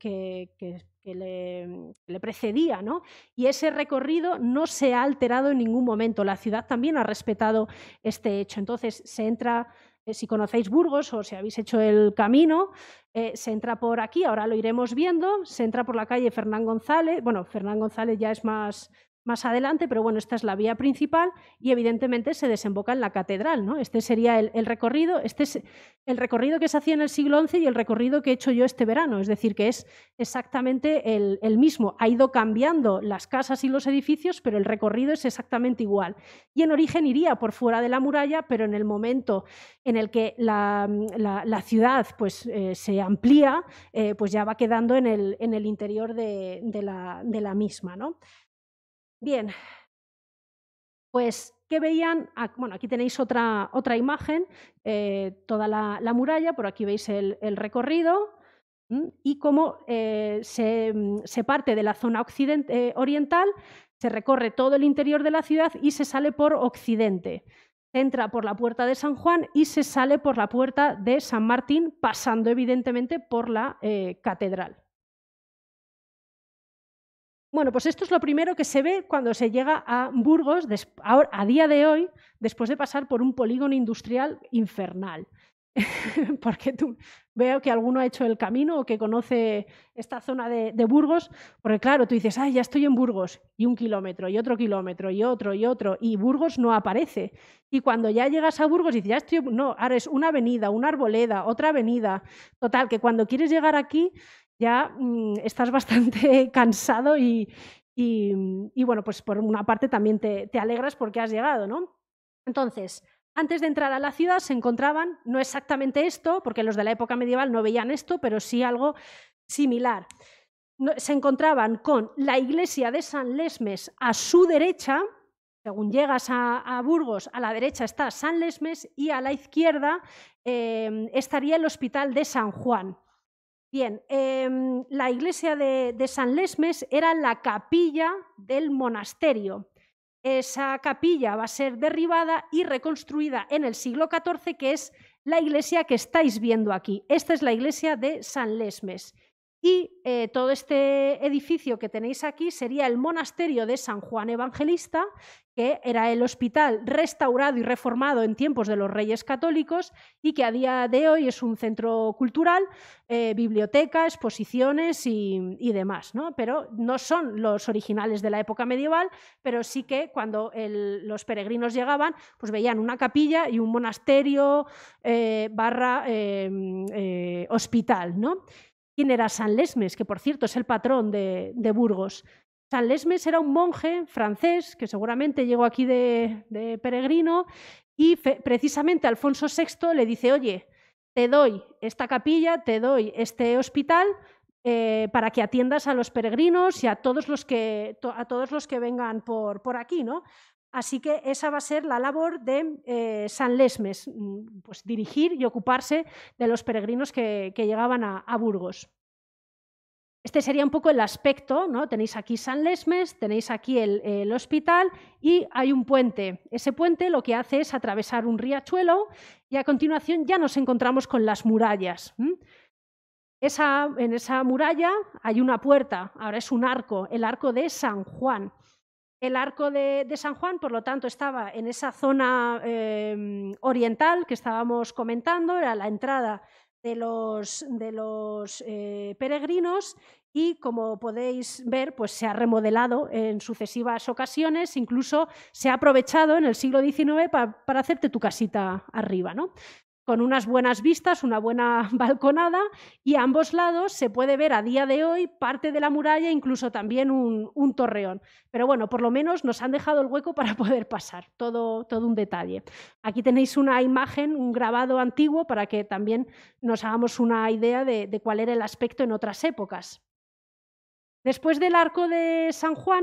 Mm, que le, precedía, ¿no? Y ese recorrido no se ha alterado en ningún momento. La ciudad también ha respetado este hecho. Entonces, se entra, eh, si conocéis Burgos o si habéis hecho el camino, eh, se entra por aquí, ahora lo iremos viendo, se entra por la calle Fernán González, bueno, Fernán González ya es más más adelante, pero bueno, esta es la vía principal y evidentemente se desemboca en la catedral. ¿no? Este sería el, recorrido, este el recorrido que se hacía en el siglo XI y el recorrido que he hecho yo este verano, es decir, que es exactamente el, mismo. Ha ido cambiando las casas y los edificios, pero el recorrido es exactamente igual. Y en origen iría por fuera de la muralla, pero en el momento en el que la, ciudad pues, eh, se amplía, eh, pues ya va quedando en el, interior de, la, misma. Bien, pues ¿qué veían, ah, bueno, aquí tenéis otra, imagen, eh, toda la, muralla, por aquí veis el, recorrido y cómo eh, mm, se, parte de la zona eh, oriental, se recorre todo el interior de la ciudad y se sale por occidente. entra por la puerta de San Juan y se sale por la puerta de San Martín, pasando evidentemente por la catedral. Bueno, pues esto es lo primero que se ve cuando se llega a Burgos a día de hoy, después de pasar por un polígono industrial infernal. porque tú, veo que alguno ha hecho el camino o que conoce esta zona de, Burgos, porque claro, tú dices, ay, ya estoy en Burgos, y un kilómetro, y otro kilómetro, y otro, y otro, y Burgos no aparece. Y cuando ya llegas a Burgos, dices, ya estoy, no, ahora es una avenida, una arboleda, otra avenida. Total, que cuando quieres llegar aquí, ya mm, estás bastante cansado mm, y, bueno, pues por una parte también te, alegras porque has llegado, ¿no? Entonces, antes de entrar a la ciudad se encontraban, no exactamente esto, porque los de la época medieval no veían esto, pero sí algo similar. Se encontraban con la iglesia de San Lesmes a su derecha, según llegas a, Burgos, a la derecha está San Lesmes y a la izquierda em, estaría el hospital de San Juan. Bien, em, la iglesia de, de, San Lesmes era la capilla del monasterio. Esa capilla va a ser derribada y reconstruida en el siglo XIV, que es la iglesia que estáis viendo aquí. Esta es la iglesia de San Lesmes. Y eh, todo este edificio que tenéis aquí sería el monasterio de San Juan Evangelista, que era el hospital restaurado y reformado en tiempos de los reyes católicos y que a día de hoy es un centro cultural, eh, biblioteca, exposiciones y, demás. ¿no? Pero no son los originales de la época medieval, pero sí que cuando los peregrinos llegaban, pues veían una capilla y un monasterio eh, barra em, hospital. ¿no? quién era San Lesmes, que por cierto es el patrón de, Burgos. San Lesmes era un monje francés que seguramente llegó aquí de, peregrino y precisamente Alfonso VI le dice, oye, te doy esta capilla, te doy este hospital eh, para que atiendas a los peregrinos y a todos los que, a todos los que vengan por, por aquí, ¿no? Así que esa va a ser la labor de eh, San Lesmes, mm, pues dirigir y ocuparse de los peregrinos que, llegaban a, Burgos. Este sería un poco el aspecto, ¿no? Tenéis aquí San Lesmes, tenéis aquí el, hospital y hay un puente. Ese puente lo que hace es atravesar un riachuelo y a continuación ya nos encontramos con las murallas. en esa muralla hay una puerta, ahora es un arco, el arco de San Juan. El arco de, San Juan, por lo tanto, estaba en esa zona em, oriental que estábamos comentando, era la entrada de los, eh, peregrinos y como podéis ver, pues se ha remodelado en sucesivas ocasiones, incluso se ha aprovechado en el siglo XIX para, hacerte tu casita arriba. ¿no? con unas buenas vistas, una buena balconada y a ambos lados se puede ver a día de hoy parte de la muralla, incluso también un, torreón. Pero bueno, por lo menos nos han dejado el hueco para poder pasar, todo, todo un detalle. Aquí tenéis una imagen, un grabado antiguo para que también nos hagamos una idea de cuál era el aspecto en otras épocas. Después del arco de San Juan,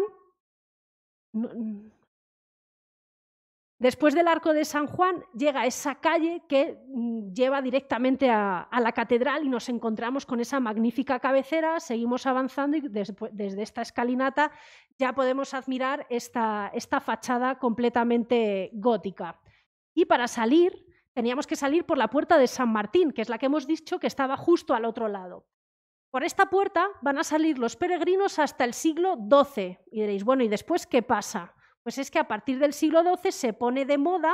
Después del Arco de San Juan llega esa calle que mm, lleva directamente a, la catedral y nos encontramos con esa magnífica cabecera, seguimos avanzando y desde esta escalinata ya podemos admirar esta, esta fachada completamente gótica. Y para salir teníamos que salir por la puerta de San Martín, que es la que hemos dicho que estaba justo al otro lado. Por esta puerta van a salir los peregrinos hasta el siglo XII. Y diréis, bueno, ¿y después qué pasa? Pues es que a partir del siglo XII se pone de moda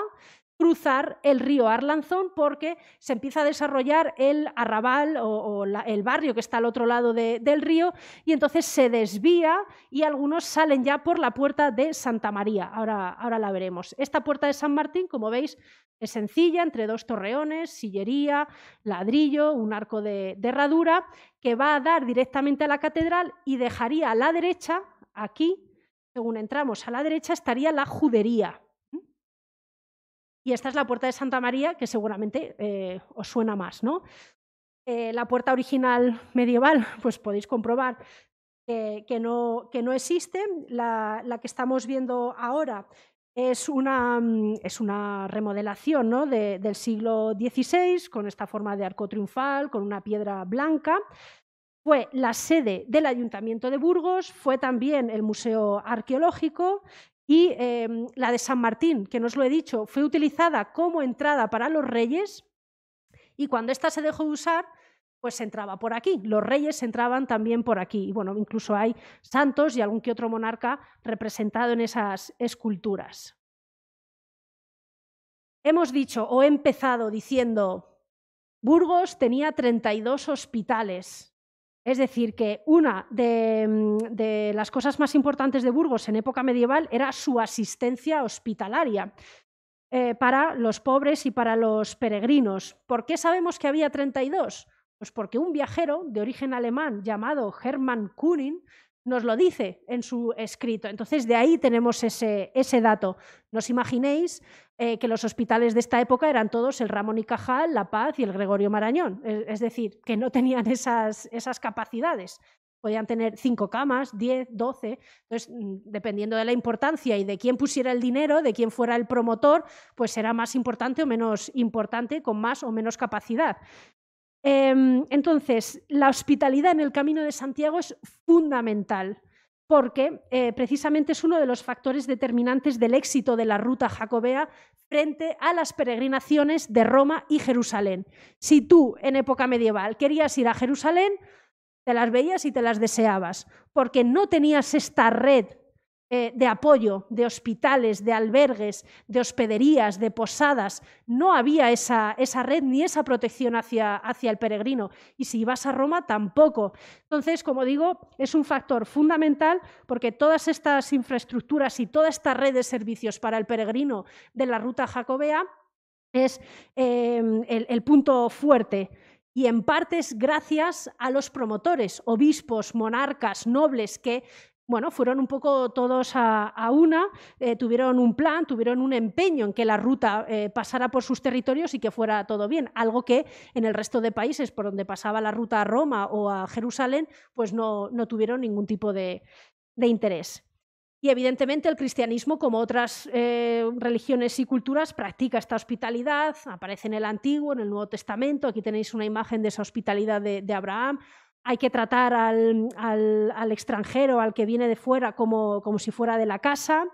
cruzar el río Arlanzón porque se empieza a desarrollar el arrabal o, el barrio que está al otro lado del río y entonces se desvía y algunos salen ya por la puerta de Santa María. Ahora, ahora la veremos. Esta puerta de San Martín, como veis, es sencilla, entre dos torreones, sillería, ladrillo, un arco de herradura que va a dar directamente a la catedral y dejaría a la derecha, aquí, según entramos a la derecha estaría la judería. ¿Mm? Y esta es la puerta de Santa María, que seguramente eh, os suena más, ¿no? Eh, la puerta original medieval, pues podéis comprobar que, no, que, no, existe. La, que estamos viendo ahora es una, mm, es una remodelación ¿no? del siglo XVI, con esta forma de arco triunfal, con una piedra blanca. Fue la sede del Ayuntamiento de Burgos, fue también el Museo Arqueológico y em, la de San Martín, que no os lo he dicho, fue utilizada como entrada para los reyes y cuando ésta se dejó de usar, pues entraba por aquí. Los reyes entraban también por aquí. Y bueno, incluso hay santos y algún que otro monarca representado en esas esculturas. Hemos dicho o he empezado diciendo, Burgos tenía 32 hospitales, es decir, que una mm, de, las cosas más importantes de Burgos en época medieval era su asistencia hospitalaria. Eh, para los pobres y para los peregrinos. ¿Por qué sabemos que había 32? Pues porque un viajero de origen alemán llamado Hermann Kunin nos lo dice en su escrito. Entonces, de ahí tenemos ese, ese dato. Nos imaginéis eh, que los hospitales de esta época eran todos el Ramón y Cajal, La Paz y el Gregorio Marañón. Es, decir, que no tenían esas, capacidades. Podían tener cinco camas, diez, doce, Entonces, mm, dependiendo de la importancia y de quién pusiera el dinero, de quién fuera el promotor, pues será más importante o menos importante, con más o menos capacidad. Em, entonces, la hospitalidad en el Camino de Santiago es fundamental porque eh, precisamente es uno de los factores determinantes del éxito de la ruta jacobea frente a las peregrinaciones de Roma y Jerusalén. Si tú en época medieval querías ir a Jerusalén, te las veías y te las deseabas, porque no tenías esta red eh, de apoyo, de hospitales, de albergues, de hospederías, de posadas. No había esa, red ni esa protección hacia, hacia, el peregrino. Y si ibas a Roma, tampoco. Entonces, como digo, es un factor fundamental porque todas estas infraestructuras y toda esta red de servicios para el peregrino de la ruta jacobea es em, el, el punto fuerte y en parte es gracias a los promotores, obispos, monarcas, nobles que bueno, fueron un poco todos a, una, eh, tuvieron un plan, tuvieron un empeño en que la ruta eh, pasara por sus territorios y que fuera todo bien, algo que en el resto de países por donde pasaba la ruta a Roma o a Jerusalén, pues no, tuvieron ningún tipo de, interés. Y evidentemente el cristianismo, como otras eh, religiones y culturas, practica esta hospitalidad, aparece en el Antiguo, en el Nuevo Testamento, aquí tenéis una imagen de esa hospitalidad de Abraham, hay que tratar al, extranjero, al que viene de fuera, como, si fuera de la casa.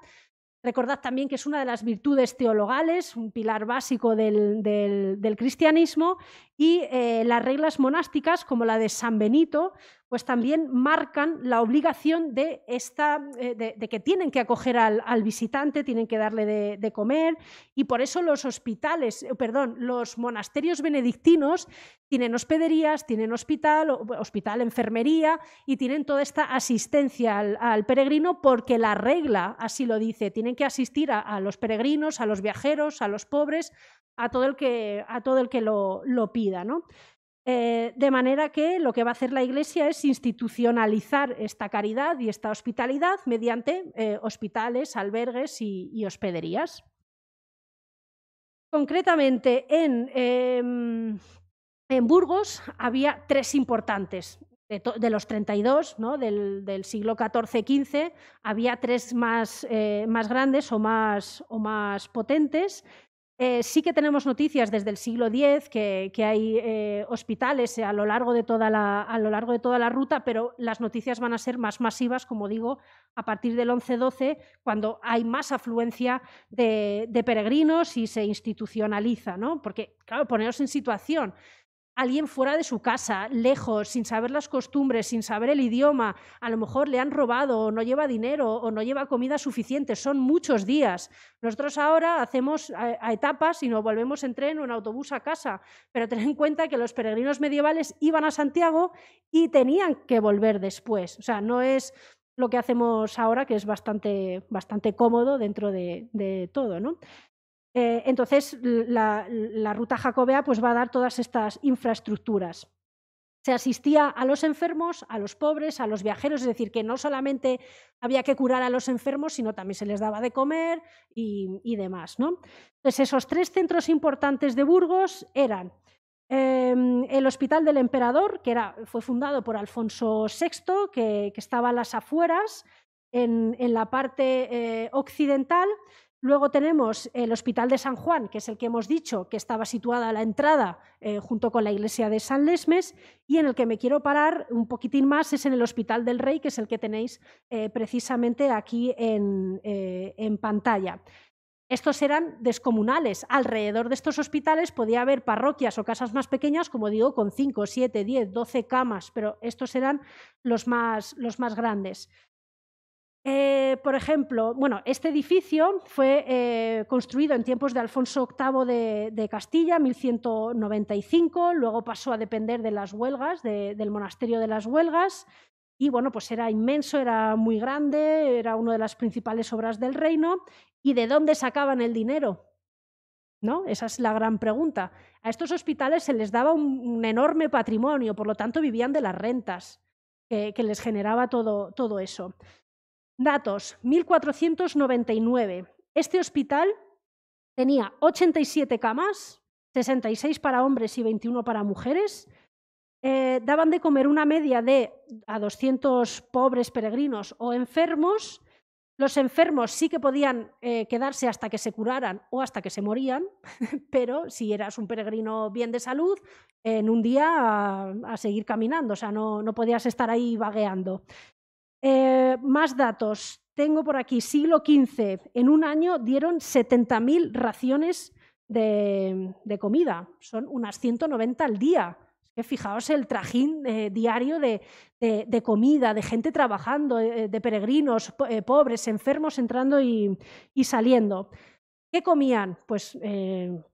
Recordad también que es una de las virtudes teologales, un pilar básico del, cristianismo, y eh, las reglas monásticas, como la de San Benito, pues también marcan la obligación de, esta, eh, que tienen que acoger al, visitante, tienen que darle de, comer, y por eso los hospitales, eh, perdón, los monasterios benedictinos tienen hospederías, tienen hospital, hospital, enfermería, y tienen toda esta asistencia al, peregrino porque la regla así lo dice, tienen que asistir a, los peregrinos, a los viajeros, a los pobres, a todo el que, lo, lo pida, ¿no? Eh, de manera que lo que va a hacer la Iglesia es institucionalizar esta caridad y esta hospitalidad mediante eh, hospitales, albergues y, hospederías. Concretamente, en, em, en Burgos había tres importantes. De, los 32, del, del, siglo XIV-XV, había tres eh, más, grandes o más potentes eh, sí que tenemos noticias desde el siglo X que, hay eh, hospitales a lo, largo de toda la, ruta, pero las noticias van a ser más masivas, como digo, a partir del 11-12, cuando hay más afluencia de, peregrinos y se institucionaliza, ¿no? Porque, claro, poneros en situación, alguien fuera de su casa, lejos, sin saber las costumbres, sin saber el idioma, a lo mejor le han robado o no lleva dinero o no lleva comida suficiente, son muchos días. Nosotros ahora hacemos eh, a, etapas y nos volvemos en tren o en autobús a casa, pero ten en cuenta que los peregrinos medievales iban a Santiago y tenían que volver después. O sea, no es lo que hacemos ahora, que es bastante, cómodo dentro de, de todo. ¿no? Eh, entonces, la, ruta jacobea pues, va a dar todas estas infraestructuras. Se asistía a los enfermos, a los pobres, a los viajeros, es decir, que no solamente había que curar a los enfermos, sino también se les daba de comer y, demás. ¿no? Entonces, esos tres centros importantes de Burgos eran em, el Hospital del Emperador, que fue fundado por Alfonso VI, que, estaba a las afueras, en, la parte eh, occidental, Luego tenemos el Hospital de San Juan, que es el que hemos dicho que estaba situada a la entrada eh, junto con la iglesia de San Lesmes, y en el que me quiero parar un poquitín más es en el Hospital del Rey, que es el que tenéis eh, precisamente aquí eh, en, pantalla. Estos eran descomunales. Alrededor de estos hospitales podía haber parroquias o casas más pequeñas, como digo, con 5, 7, 10, 12 camas, pero estos eran los más grandes. Eh, por ejemplo, bueno, este edificio fue eh, construido en tiempos de Alfonso VIII de, de, Castilla, 1195, luego pasó a depender de las huelgas, del monasterio de las huelgas, y bueno, pues era inmenso, era muy grande, era una de las principales obras del reino. ¿Y de dónde sacaban el dinero? ¿No? Esa es la gran pregunta. A estos hospitales se les daba un, enorme patrimonio, por lo tanto vivían de las rentas que, que les generaba todo, todo eso. Datos, 1499. Este hospital tenía 87 camas, 66 para hombres y 21 para mujeres. Eh, daban de comer una media de a 200 pobres peregrinos o enfermos. Los enfermos sí que podían eh, quedarse hasta que se curaran o hasta que se morían, pero si eras un peregrino bien de salud, en un día a, seguir caminando, o sea, no, no podías estar ahí vagueando. Eh, más datos. Tengo por aquí, siglo XV, en un año dieron 70.000 raciones de, comida, son unas 190 al día. Que fijaos el trajín eh, diario de, comida, de gente trabajando, eh, de peregrinos, pobres, enfermos entrando y, saliendo. ¿Qué comían? Pues,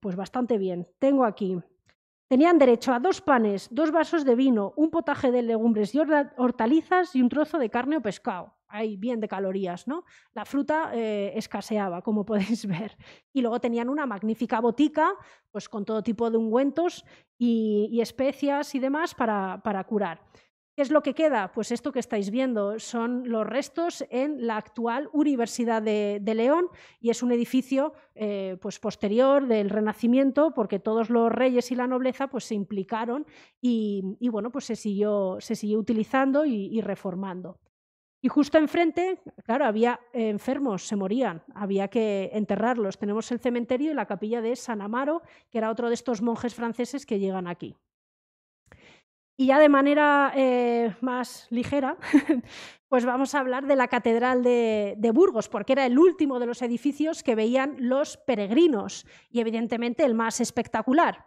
pues bastante bien. Tengo aquí Tenían derecho a dos panes, dos vasos de vino, un potaje de legumbres y hortalizas y un trozo de carne o pescado. Ahí, bien de calorías, ¿no? La fruta eh, escaseaba, como podéis ver. Y luego tenían una magnífica botica, pues con todo tipo de ungüentos y, especias y demás para, para curar. ¿Qué es lo que queda? Pues esto que estáis viendo son los restos en la actual Universidad de, León y es un edificio eh, pues posterior del Renacimiento porque todos los reyes y la nobleza pues se implicaron y, bueno pues se siguió, utilizando y reformando. Y justo enfrente, claro, había enfermos, se morían, había que enterrarlos. Tenemos el cementerio y la capilla de San Amaro, que era otro de estos monjes franceses que llegan aquí. Y ya de manera eh, más ligera, pues vamos a hablar de la Catedral de, Burgos, porque era el último de los edificios que veían los peregrinos y evidentemente el más espectacular.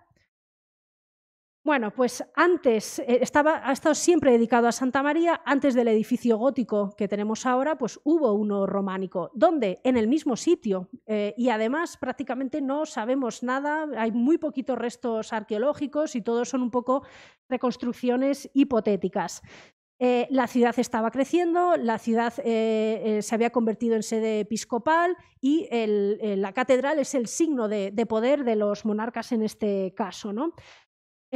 Bueno, pues antes eh, ha estado siempre dedicado a Santa María. Antes del edificio gótico que tenemos ahora, pues hubo uno románico, ¿Dónde? en el mismo sitio eh, y además prácticamente no sabemos nada. Hay muy poquitos restos arqueológicos y todos son un poco reconstrucciones hipotéticas. Eh, la ciudad estaba creciendo, la ciudad se había convertido en sede episcopal y la catedral es el signo de, de, poder de los monarcas en este caso. ¿no?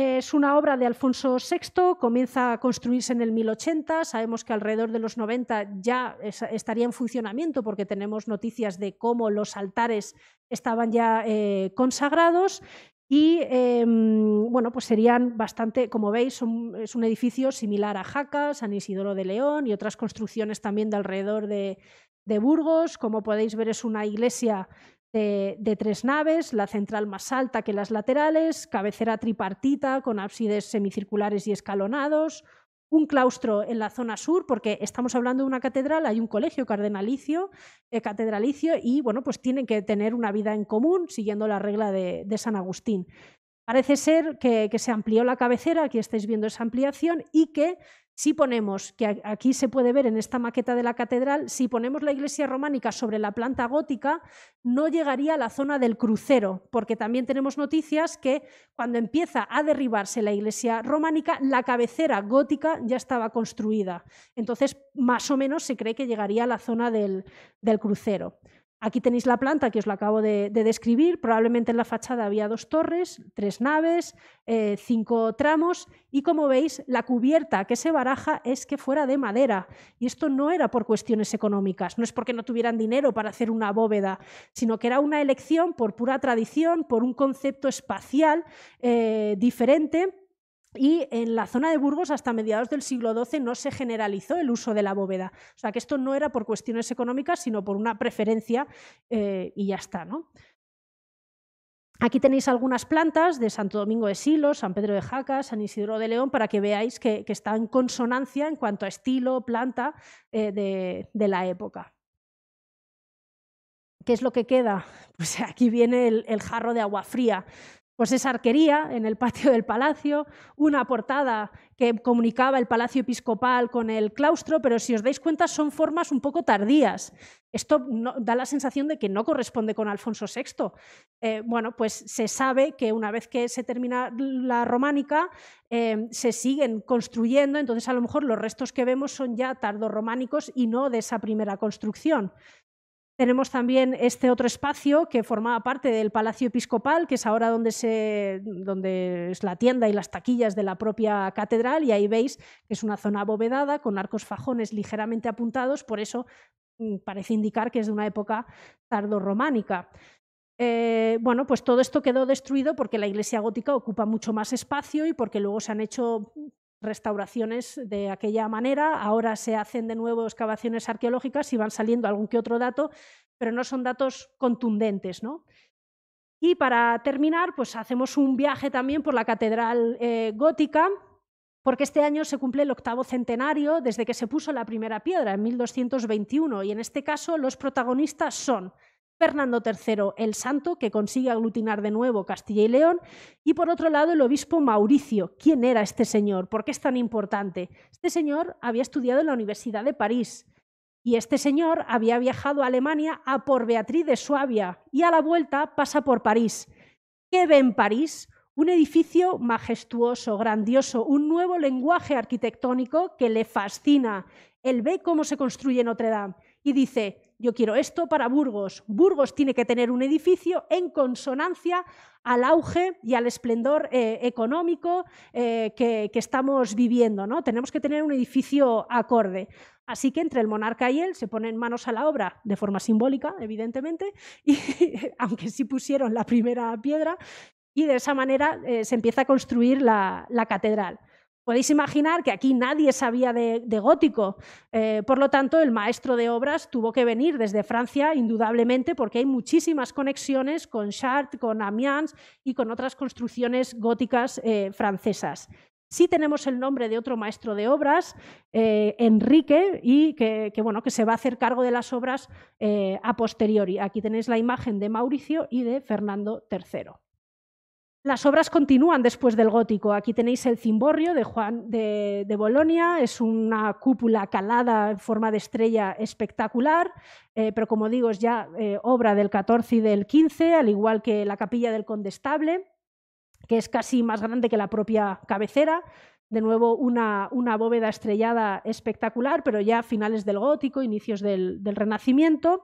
Es una obra de Alfonso VI, comienza a construirse en el 1080, sabemos que alrededor de los 90 ya estaría en funcionamiento porque tenemos noticias de cómo los altares estaban ya eh, consagrados y em, bueno, pues serían bastante, como veis, es un edificio similar a Jaca, San Isidoro de León y otras construcciones también de alrededor de Burgos. Como podéis ver, es una iglesia de, tres naves, la central más alta que las laterales, cabecera tripartita con ábsides semicirculares y escalonados, un claustro en la zona sur, porque estamos hablando de una catedral, hay un colegio cardenalicio, eh, catedralicio, y bueno, pues tienen que tener una vida en común siguiendo la regla de, San Agustín. Parece ser que, se amplió la cabecera, aquí estáis viendo esa ampliación, y que si ponemos, que aquí se puede ver en esta maqueta de la catedral, si ponemos la iglesia románica sobre la planta gótica, no llegaría a la zona del crucero, porque también tenemos noticias que cuando empieza a derribarse la iglesia románica, la cabecera gótica ya estaba construida. Entonces, más o menos se cree que llegaría a la zona del, del crucero. Aquí tenéis la planta que os la acabo de, describir. Probablemente en la fachada había dos torres, tres naves, eh, cinco tramos y como veis la cubierta que se baraja es que fuera de madera. Y esto no era por cuestiones económicas, no es porque no tuvieran dinero para hacer una bóveda, sino que era una elección por pura tradición, por un concepto espacial eh, diferente y en la zona de Burgos, hasta mediados del siglo XII, no se generalizó el uso de la bóveda. O sea que esto no era por cuestiones económicas, sino por una preferencia eh, y ya está. Aquí tenéis algunas plantas de Santo Domingo de Silos, San Pedro de Jaca, San Isidro de León, para que veáis que, está en consonancia en cuanto a estilo, planta eh, de, la época. ¿Qué es lo que queda? Pues aquí viene el jarro de agua fría pues esa arquería en el patio del palacio, una portada que comunicaba el palacio episcopal con el claustro, pero si os dais cuenta son formas un poco tardías. Esto da la sensación de que no corresponde con Alfonso VI. Eh, bueno, pues se sabe que una vez que se termina la románica, eh, se siguen construyendo, entonces a lo mejor los restos que vemos son ya tardorrománicos y no de esa primera construcción. Tenemos también este otro espacio que formaba parte del Palacio Episcopal, que es ahora donde, es la tienda y las taquillas de la propia catedral, y ahí veis que es una zona abovedada con arcos fajones ligeramente apuntados, por eso mm, parece indicar que es de una época tardorrománica. Eh, bueno, pues todo esto quedó destruido porque la iglesia gótica ocupa mucho más espacio y porque luego se han hecho restauraciones de aquella manera. Ahora se hacen de nuevo excavaciones arqueológicas y van saliendo algún que otro dato, pero no son datos contundentes. Y para terminar, pues hacemos un viaje también por la Catedral eh, Gótica, porque este año se cumple el octavo centenario desde que se puso la primera piedra, en 1221, y en este caso los protagonistas son Fernando III el Santo, que consigue aglutinar de nuevo Castilla y León, y por otro lado el obispo Mauricio. ¿Quién era este señor? ¿Por qué es tan importante? Este señor había estudiado en la Universidad de París y este señor había viajado a Alemania a por Beatriz de Suabia y a la vuelta pasa por París. ¿Qué ve en París? Un edificio majestuoso, grandioso, un nuevo lenguaje arquitectónico que le fascina. Él ve cómo se construye Notre Dame y dice, yo quiero esto para Burgos. Burgos tiene que tener un edificio en consonancia al auge y al esplendor eh, económico eh, que, estamos viviendo. ¿no? Tenemos que tener un edificio acorde. Así que entre el monarca y él se ponen manos a la obra de forma simbólica, evidentemente, y aunque sí pusieron la primera piedra, y de esa manera eh, se empieza a construir la catedral. Podéis imaginar que aquí nadie sabía de, gótico, eh, por lo tanto el maestro de obras tuvo que venir desde Francia, indudablemente, porque hay muchísimas conexiones con Chartres, con Amiens y con otras construcciones góticas eh, francesas. Sí tenemos el nombre de otro maestro de obras, eh, Enrique, y que, bueno, que se va a hacer cargo de las obras a posteriori. Aquí tenéis la imagen de Mauricio y de Fernando III. Las obras continúan después del gótico. Aquí tenéis el cimborrio de Juan de, Bolonia, es una cúpula calada en forma de estrella espectacular, eh, pero como digo, es ya eh, obra del 14 y del 15, al igual que la capilla del Condestable, que es casi más grande que la propia cabecera. De nuevo, una, bóveda estrellada espectacular, pero ya finales del gótico, inicios del Renacimiento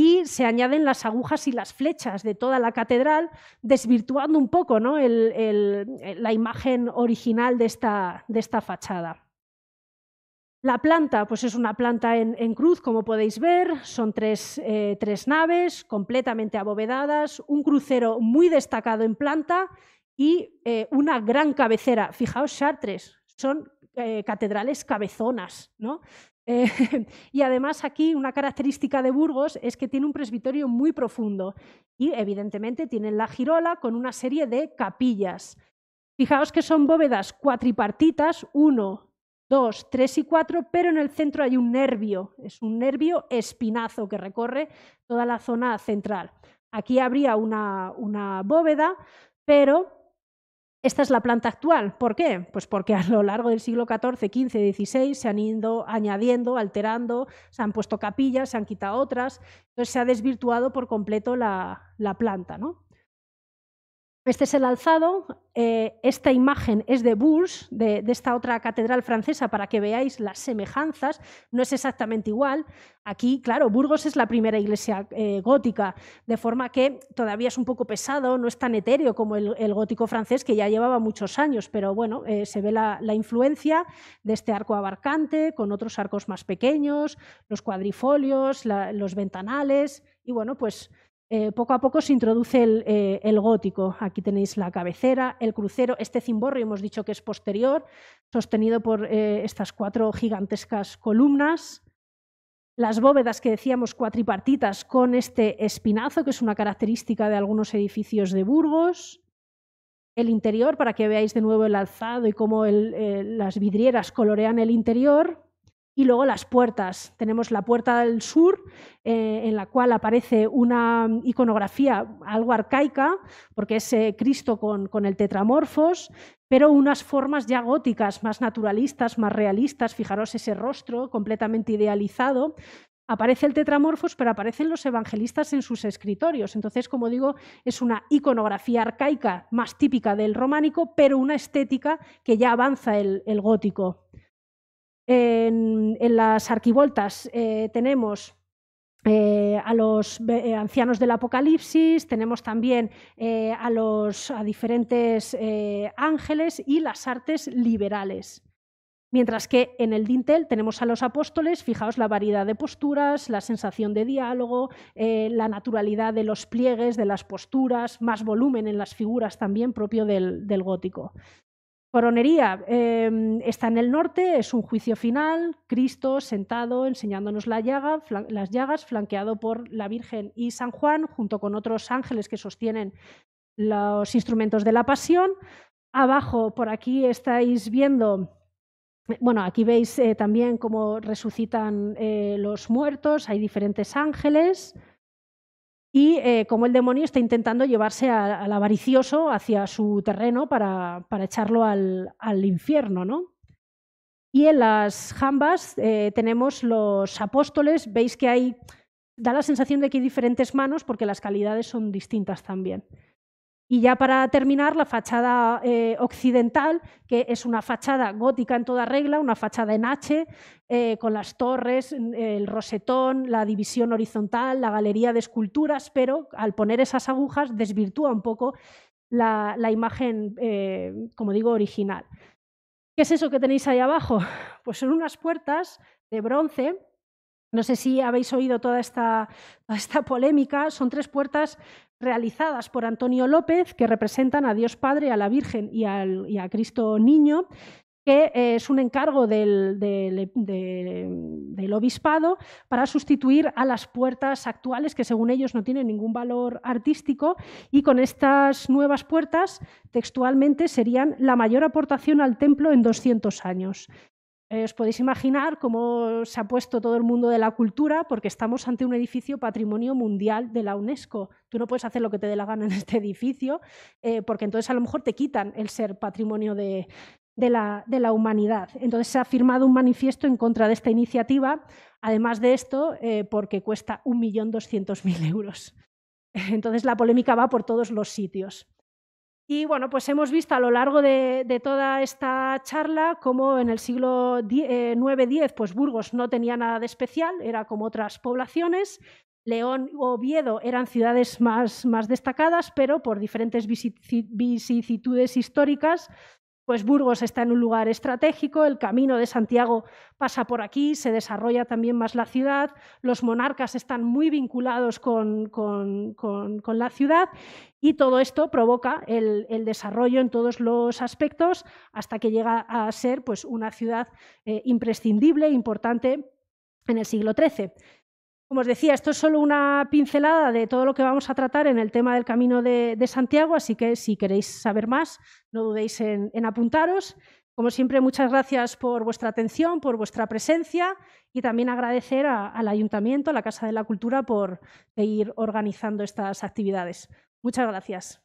y se añaden las agujas y las flechas de toda la catedral, desvirtuando un poco la imagen original de esta, fachada. La planta pues es una planta en, cruz, como podéis ver, son eh, tres, naves completamente abovedadas, un crucero muy destacado en planta y eh, una gran cabecera. Fijaos, Chartres, son eh, catedrales cabezonas, ¿no? Eh, y además aquí una característica de Burgos es que tiene un presbiterio muy profundo y evidentemente tienen la girola con una serie de capillas. Fijaos que son bóvedas cuatripartitas, uno, dos, tres y cuatro, pero en el centro hay un nervio, es un nervio espinazo que recorre toda la zona central. Aquí habría una, una bóveda, pero esta es la planta actual. ¿Por qué? Pues porque a lo largo del siglo XIV, XV, XVI se han ido añadiendo, alterando, se han puesto capillas, se han quitado otras. Entonces se ha desvirtuado por completo la, la planta. ¿no? Este es el alzado. Eh, esta imagen es de Bourges, de, esta otra catedral francesa, para que veáis las semejanzas. No es exactamente igual. Aquí, claro, Burgos es la primera iglesia eh, gótica, de forma que todavía es un poco pesado, no es tan etéreo como el, gótico francés, que ya llevaba muchos años, pero bueno, eh, se ve la, influencia de este arco abarcante con otros arcos más pequeños, los cuadrifolios, los ventanales, y bueno, pues eh, poco a poco se introduce eh, el, gótico. Aquí tenéis la cabecera, el crucero, este cimborrio hemos dicho que es posterior, sostenido por eh, estas cuatro gigantescas columnas. Las bóvedas que decíamos cuatripartitas con este espinazo, que es una característica de algunos edificios de Burgos. El interior, para que veáis de nuevo el alzado y cómo las vidrieras colorean el interior. Y luego las puertas. Tenemos la puerta del sur, eh, en la cual aparece una iconografía algo arcaica, porque es eh, Cristo con, el tetramorfos, pero unas formas ya góticas, más naturalistas, más realistas. Fijaros ese rostro completamente idealizado aparece el tetramorfos, pero aparecen los evangelistas en sus escritorios. Entonces, como digo, es una iconografía arcaica más típica del románico, pero una estética que ya avanza el gótico. En, las arquivoltas eh, tenemos eh, a los eh, ancianos del Apocalipsis, tenemos también a, los, diferentes ángeles y las artes liberales. Mientras que en el dintel tenemos a los apóstoles, fijaos la variedad de posturas, la sensación de diálogo, la naturalidad de los pliegues, de las posturas, más volumen en las figuras también propio del gótico. Coronería em, está en el norte, es un juicio final, Cristo sentado enseñándonos la llaga, las llagas, flanqueado por la Virgen y San Juan, junto con otros ángeles que sostienen los instrumentos de la pasión. Abajo, por aquí estáis viendo, bueno, aquí veis eh, también cómo resucitan eh, los muertos, hay diferentes ángeles y eh, como cómo el demonio está intentando llevarse al avaricioso hacia su terreno para, para echarlo al, al infierno. ¿no? Y en las jambas eh, tenemos los apóstoles, veis que hay, da la sensación de que hay diferentes manos porque las calidades son distintas también. Y ya para terminar, la fachada eh, occidental, que es una fachada gótica en toda regla, una fachada en H, eh, con las torres, el rosetón, la división horizontal, la galería de esculturas, pero al poner esas agujas desvirtúa un poco la, imagen, eh, como digo, original. ¿Qué es eso que tenéis ahí abajo? Pues son unas puertas de bronce. No sé si habéis oído toda esta polémica. Son tres puertas realizadas por Antonio López, que representan a Dios Padre, a la Virgen y, a Cristo Niño, que eh, es un encargo del, del, obispado para sustituir a las puertas actuales que según ellos no tienen ningún valor artístico y con estas nuevas puertas textualmente serían la mayor aportación al templo en 200 años. Eh, os podéis imaginar cómo se ha puesto todo el mundo de la cultura porque estamos ante un edificio patrimonio mundial de la UNESCO. Tú no puedes hacer lo que te dé la gana en este edificio eh, porque entonces a lo mejor te quitan el ser patrimonio de, la, humanidad. Entonces se ha firmado un manifiesto en contra de esta iniciativa, además de esto, eh, porque cuesta 1.200.000 euros. Entonces la polémica va por todos los sitios. Y bueno, pues hemos visto a lo largo de, toda esta charla cómo en el siglo IX-X, eh, pues Burgos no tenía nada de especial, era como otras poblaciones. León o Oviedo eran ciudades más, más destacadas, pero por diferentes vicisitudes históricas pues Burgos está en un lugar estratégico, el camino de Santiago pasa por aquí, se desarrolla también más la ciudad, los monarcas están muy vinculados con, la ciudad y todo esto provoca el, desarrollo en todos los aspectos hasta que llega a ser pues, una ciudad eh, imprescindible imprescindible, importante en el siglo XIII. Como os decía, esto es solo una pincelada de todo lo que vamos a tratar en el tema del Camino de, Santiago, así que si queréis saber más, no dudéis en, apuntaros. Como siempre, muchas gracias por vuestra atención, por vuestra presencia y también agradecer al Ayuntamiento, a la Casa de la Cultura, por seguir organizando estas actividades. Muchas gracias.